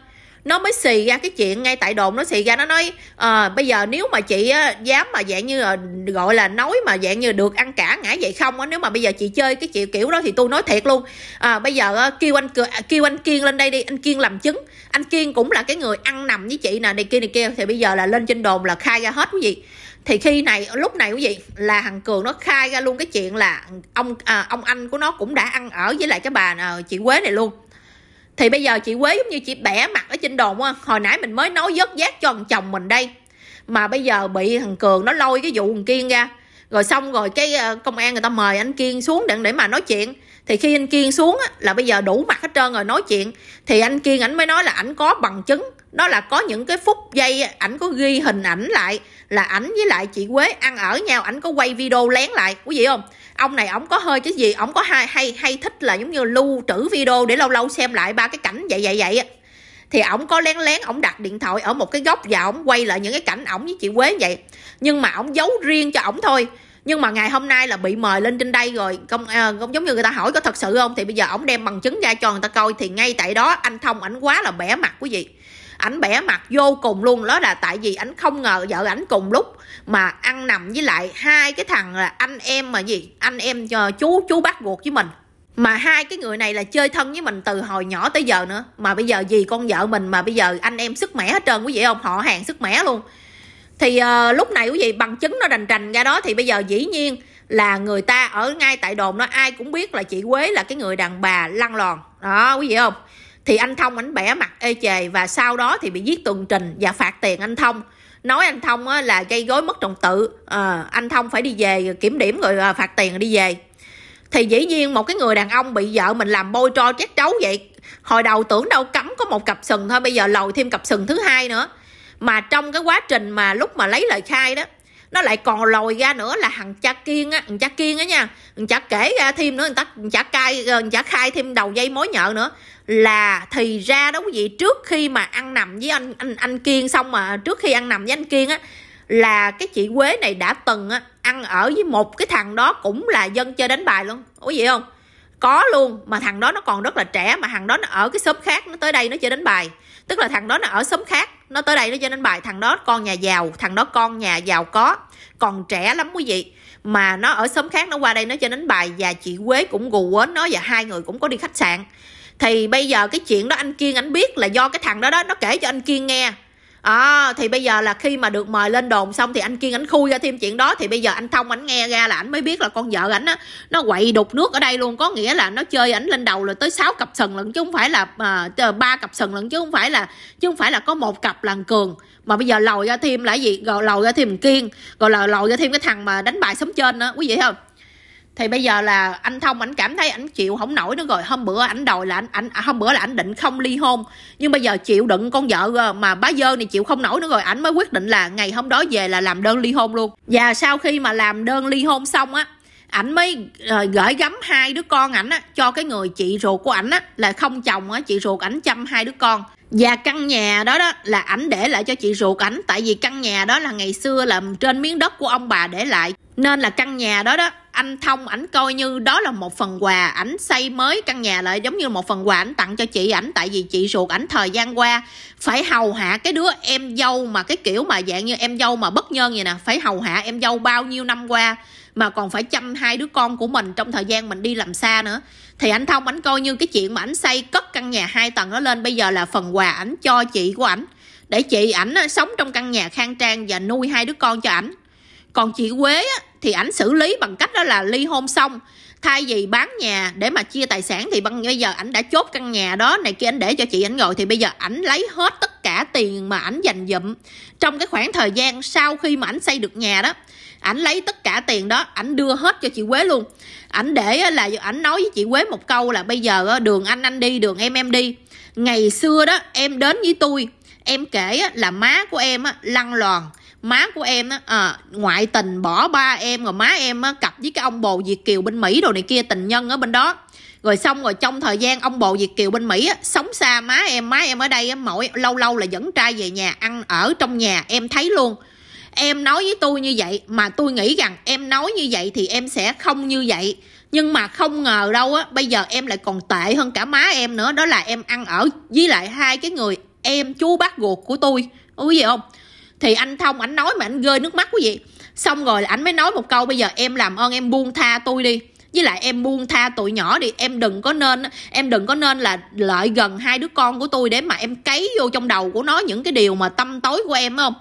nó mới xì ra cái chuyện ngay tại đồn nó xì ra nó nói à, bây giờ nếu mà chị á, dám mà dạng như là, gọi là nói mà dạng như được ăn cả ngã vậy không á nếu mà bây giờ chị chơi cái chuyện kiểu đó thì tôi nói thiệt luôn à, bây giờ á, kêu anh à, kêu anh kiên lên đây đi anh kiên làm chứng anh kiên cũng là cái người ăn nằm với chị nè này kia này kia thì bây giờ là lên trên đồn là khai ra hết quý vị thì khi này lúc này quý vị là thằng cường nó khai ra luôn cái chuyện là ông à, ông anh của nó cũng đã ăn ở với lại cái bà à, chị quế này luôn thì bây giờ chị quế giống như chị bẻ mặt ở trên đồn á hồi nãy mình mới nói dớt giác cho thằng chồng mình đây mà bây giờ bị thằng cường nó lôi cái vụ thằng kiên ra rồi xong rồi cái ờ, công an người ta mời anh kiên xuống để để mà nói chuyện thì khi anh kiên xuống á, là bây giờ đủ mặt hết trơn rồi nói chuyện thì anh kiên ảnh mới nói là ảnh có bằng chứng đó là có những cái phút giây ảnh có ghi hình ảnh lại là ảnh với lại chị quế ăn ở nhau ảnh có quay video lén lại quý vị không ông này ổng có hơi cái gì ổng có hay hay hay thích là giống như lưu trữ video để lâu lâu xem lại ba cái cảnh vậy vậy vậy á, thì ổng có lén lén ổng đặt điện thoại ở một cái góc và ổng quay lại những cái cảnh ổng với chị quế vậy nhưng mà ổng giấu riêng cho ổng thôi nhưng mà ngày hôm nay là bị mời lên trên đây rồi công à, giống như người ta hỏi có thật sự không thì bây giờ ổng đem bằng chứng ra cho người ta coi thì ngay tại đó anh thông ảnh quá là bẻ mặt quý vị ảnh bẻ mặt vô cùng luôn đó là tại vì ảnh không ngờ vợ ảnh cùng lúc mà ăn nằm với lại hai cái thằng là anh em mà gì anh em cho ờ, chú chú bắt ruột với mình mà hai cái người này là chơi thân với mình từ hồi nhỏ tới giờ nữa mà bây giờ gì con vợ mình mà bây giờ anh em sức mẻ hết trơn quý vị không họ hàng sức mẻ luôn thì uh, lúc này quý vị bằng chứng nó rành rành ra đó thì bây giờ dĩ nhiên là người ta ở ngay tại đồn đó ai cũng biết là chị quế là cái người đàn bà lăn lòn đó quý vị không thì anh thông ảnh bẻ mặt ê chề và sau đó thì bị giết tường trình và phạt tiền anh thông nói anh thông là gây gối mất trồng tự à, anh thông phải đi về kiểm điểm rồi ờ, phạt tiền rồi đi về thì dĩ nhiên một cái người đàn ông bị vợ mình làm bôi tro chết trấu vậy hồi đầu tưởng đâu cấm có một cặp sừng thôi bây giờ lòi thêm cặp sừng thứ hai nữa mà trong cái quá trình mà lúc mà lấy lời khai đó nó lại còn lòi ra nữa là thằng cha kiên á thằng cha kiên á nha thằng cha kể ra thêm nữa người ta thằng cai ờ, thằng cha khai thêm đầu dây mối nhợ nữa là thì ra đó quý vị trước khi mà ăn nằm với anh anh anh kiên xong mà trước khi ăn nằm với anh kiên á là cái chị quế này đã từng á, ăn ở với một cái thằng đó cũng là dân chơi đánh bài luôn quý vị không có luôn mà thằng đó nó còn rất là trẻ mà thằng đó nó ở cái xóm khác nó tới đây nó chơi đánh bài tức là thằng đó nó ở xóm khác nó tới đây nó cho nên bài thằng đó con nhà giàu thằng đó con nhà giàu có còn trẻ lắm quý vị mà nó ở xóm khác nó qua đây nó cho đánh bài và chị quế cũng gù quến nó và hai người cũng có đi khách sạn thì bây giờ cái chuyện đó anh kiên anh biết là do cái thằng đó đó nó kể cho anh kiên nghe à, thì bây giờ là khi mà được mời lên đồn xong thì anh kiên ảnh khui ra thêm chuyện đó thì bây giờ anh thông ảnh nghe ra là ảnh mới biết là con vợ ảnh á nó quậy đục nước ở đây luôn có nghĩa là nó chơi ảnh lên đầu là tới 6 cặp sừng lận chứ không phải là à, ba à, cặp sừng lận chứ không phải là chứ không phải là có một cặp là cường mà bây giờ lòi ra thêm là gì rồi lòi ra thêm kiên rồi là lòi ra thêm cái thằng mà đánh bài sớm trên đó quý vị không thì bây giờ là anh thông ảnh cảm thấy ảnh chịu không nổi nữa rồi hôm bữa ảnh đòi là ảnh ảnh à, hôm bữa là ảnh định không ly hôn nhưng bây giờ chịu đựng con vợ ờ, mà bá dơ này chịu không nổi nữa rồi ảnh mới quyết định là ngày hôm đó về là làm đơn ly hôn luôn và sau khi mà làm đơn ly hôn xong á ảnh mới ờ, gửi gắm hai đứa con ảnh á cho cái người chị ruột của ảnh á là không chồng á chị ruột ảnh chăm hai đứa con và căn nhà đó đó là ảnh để lại cho chị ruột ảnh tại vì căn nhà đó là ngày xưa là trên miếng đất của ông bà để lại nên là căn nhà đó đó anh thông ảnh coi như đó là một phần quà ảnh xây mới căn nhà lại giống như một phần quà ảnh tặng cho chị ảnh tại vì chị ruột ảnh thời gian qua phải hầu hạ cái đứa em dâu mà cái kiểu mà dạng như em dâu mà bất nhân vậy nè phải hầu hạ em dâu bao nhiêu năm qua mà còn phải chăm hai đứa con của mình trong thời gian mình đi làm xa nữa thì anh thông ảnh coi như cái chuyện mà ảnh xây cất căn nhà hai tầng nó lên bây giờ là phần quà ảnh cho chị của ảnh để chị ảnh ờ, sống trong căn nhà khang trang và nuôi hai đứa con cho ảnh còn chị quế á thì ảnh xử lý bằng cách đó là ly hôn xong thay vì bán nhà để mà chia tài sản thì bằng bây giờ ảnh đã chốt căn nhà đó này kia ảnh để cho chị ảnh ngồi thì bây giờ ảnh lấy hết tất cả tiền mà ảnh dành dụm trong cái khoảng thời gian sau khi mà ảnh xây được nhà đó ảnh lấy tất cả tiền đó ảnh đưa hết cho chị quế luôn ảnh để là ảnh nói với chị quế một câu là bây giờ đường anh anh đi đường em em đi ngày xưa đó em đến với tôi em kể là má của em lăn loàn má của em á à, ngoại tình bỏ ba em rồi má em á cặp với cái ông bồ việt kiều bên mỹ đồ này kia tình nhân ở bên đó rồi xong rồi trong thời gian ông bồ việt kiều bên mỹ á, sống xa má em má em ở đây á, mỗi lâu lâu là dẫn trai về nhà ăn ở trong nhà em thấy luôn em nói với tôi như vậy mà tôi nghĩ rằng em nói như vậy thì em sẽ không như vậy nhưng mà không ngờ đâu á bây giờ em lại còn tệ hơn cả má em nữa đó là em ăn ở với lại hai cái người em chú bác ruột của tôi có quý vị không thì anh thông ảnh nói mà anh rơi nước mắt quý vị xong rồi ảnh mới nói một câu bây giờ em làm ơn em buông tha tôi đi với lại em buông tha tụi nhỏ đi em đừng có nên em đừng có nên là lợi gần hai đứa con của tôi để mà em cấy vô trong đầu của nó những cái điều mà tâm tối của em không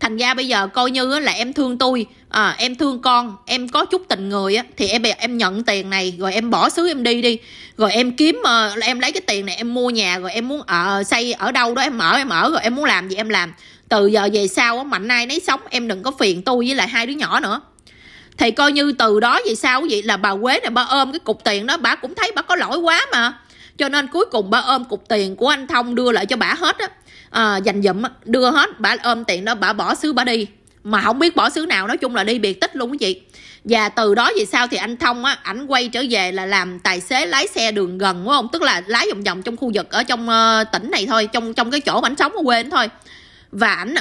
thành ra bây giờ coi như là em thương tôi à, em thương con em có chút tình người á thì em em nhận tiền này rồi em bỏ xứ em đi đi rồi em kiếm ờ, em lấy cái tiền này em mua nhà rồi em muốn ở ờ, xây ở đâu đó em mở em mở rồi em muốn làm gì em làm từ giờ về sau á mạnh ai nấy sống em đừng có phiền tôi với lại hai đứa nhỏ nữa thì coi như từ đó về sau vậy là bà quế này bà ôm cái cục tiền đó bà cũng thấy bà có lỗi quá mà cho nên cuối cùng bà ôm cục tiền của anh thông đưa lại cho bà hết á à, dành dụm đưa hết bà ôm tiền đó bà bỏ xứ bà đi mà không biết bỏ xứ nào nói chung là đi biệt tích luôn quý chị và từ đó về sau thì anh thông á ảnh quay trở về là làm tài xế lái xe đường gần đúng không tức là lái vòng vòng trong khu vực ở trong uh, tỉnh này thôi trong trong cái chỗ mà ảnh sống ở quê thôi và ảnh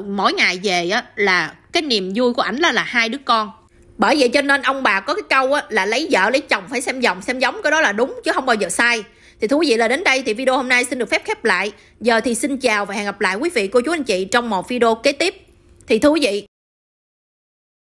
uh, mỗi ngày về á là cái niềm vui của ảnh là là hai đứa con bởi vậy cho nên ông bà có cái câu á, là lấy vợ lấy chồng phải xem dòng xem giống cái đó là đúng chứ không bao giờ sai thì thú vị là đến đây thì video hôm nay xin được phép khép lại giờ thì xin chào và hẹn gặp lại quý vị cô chú anh chị trong một video kế tiếp thì thú vị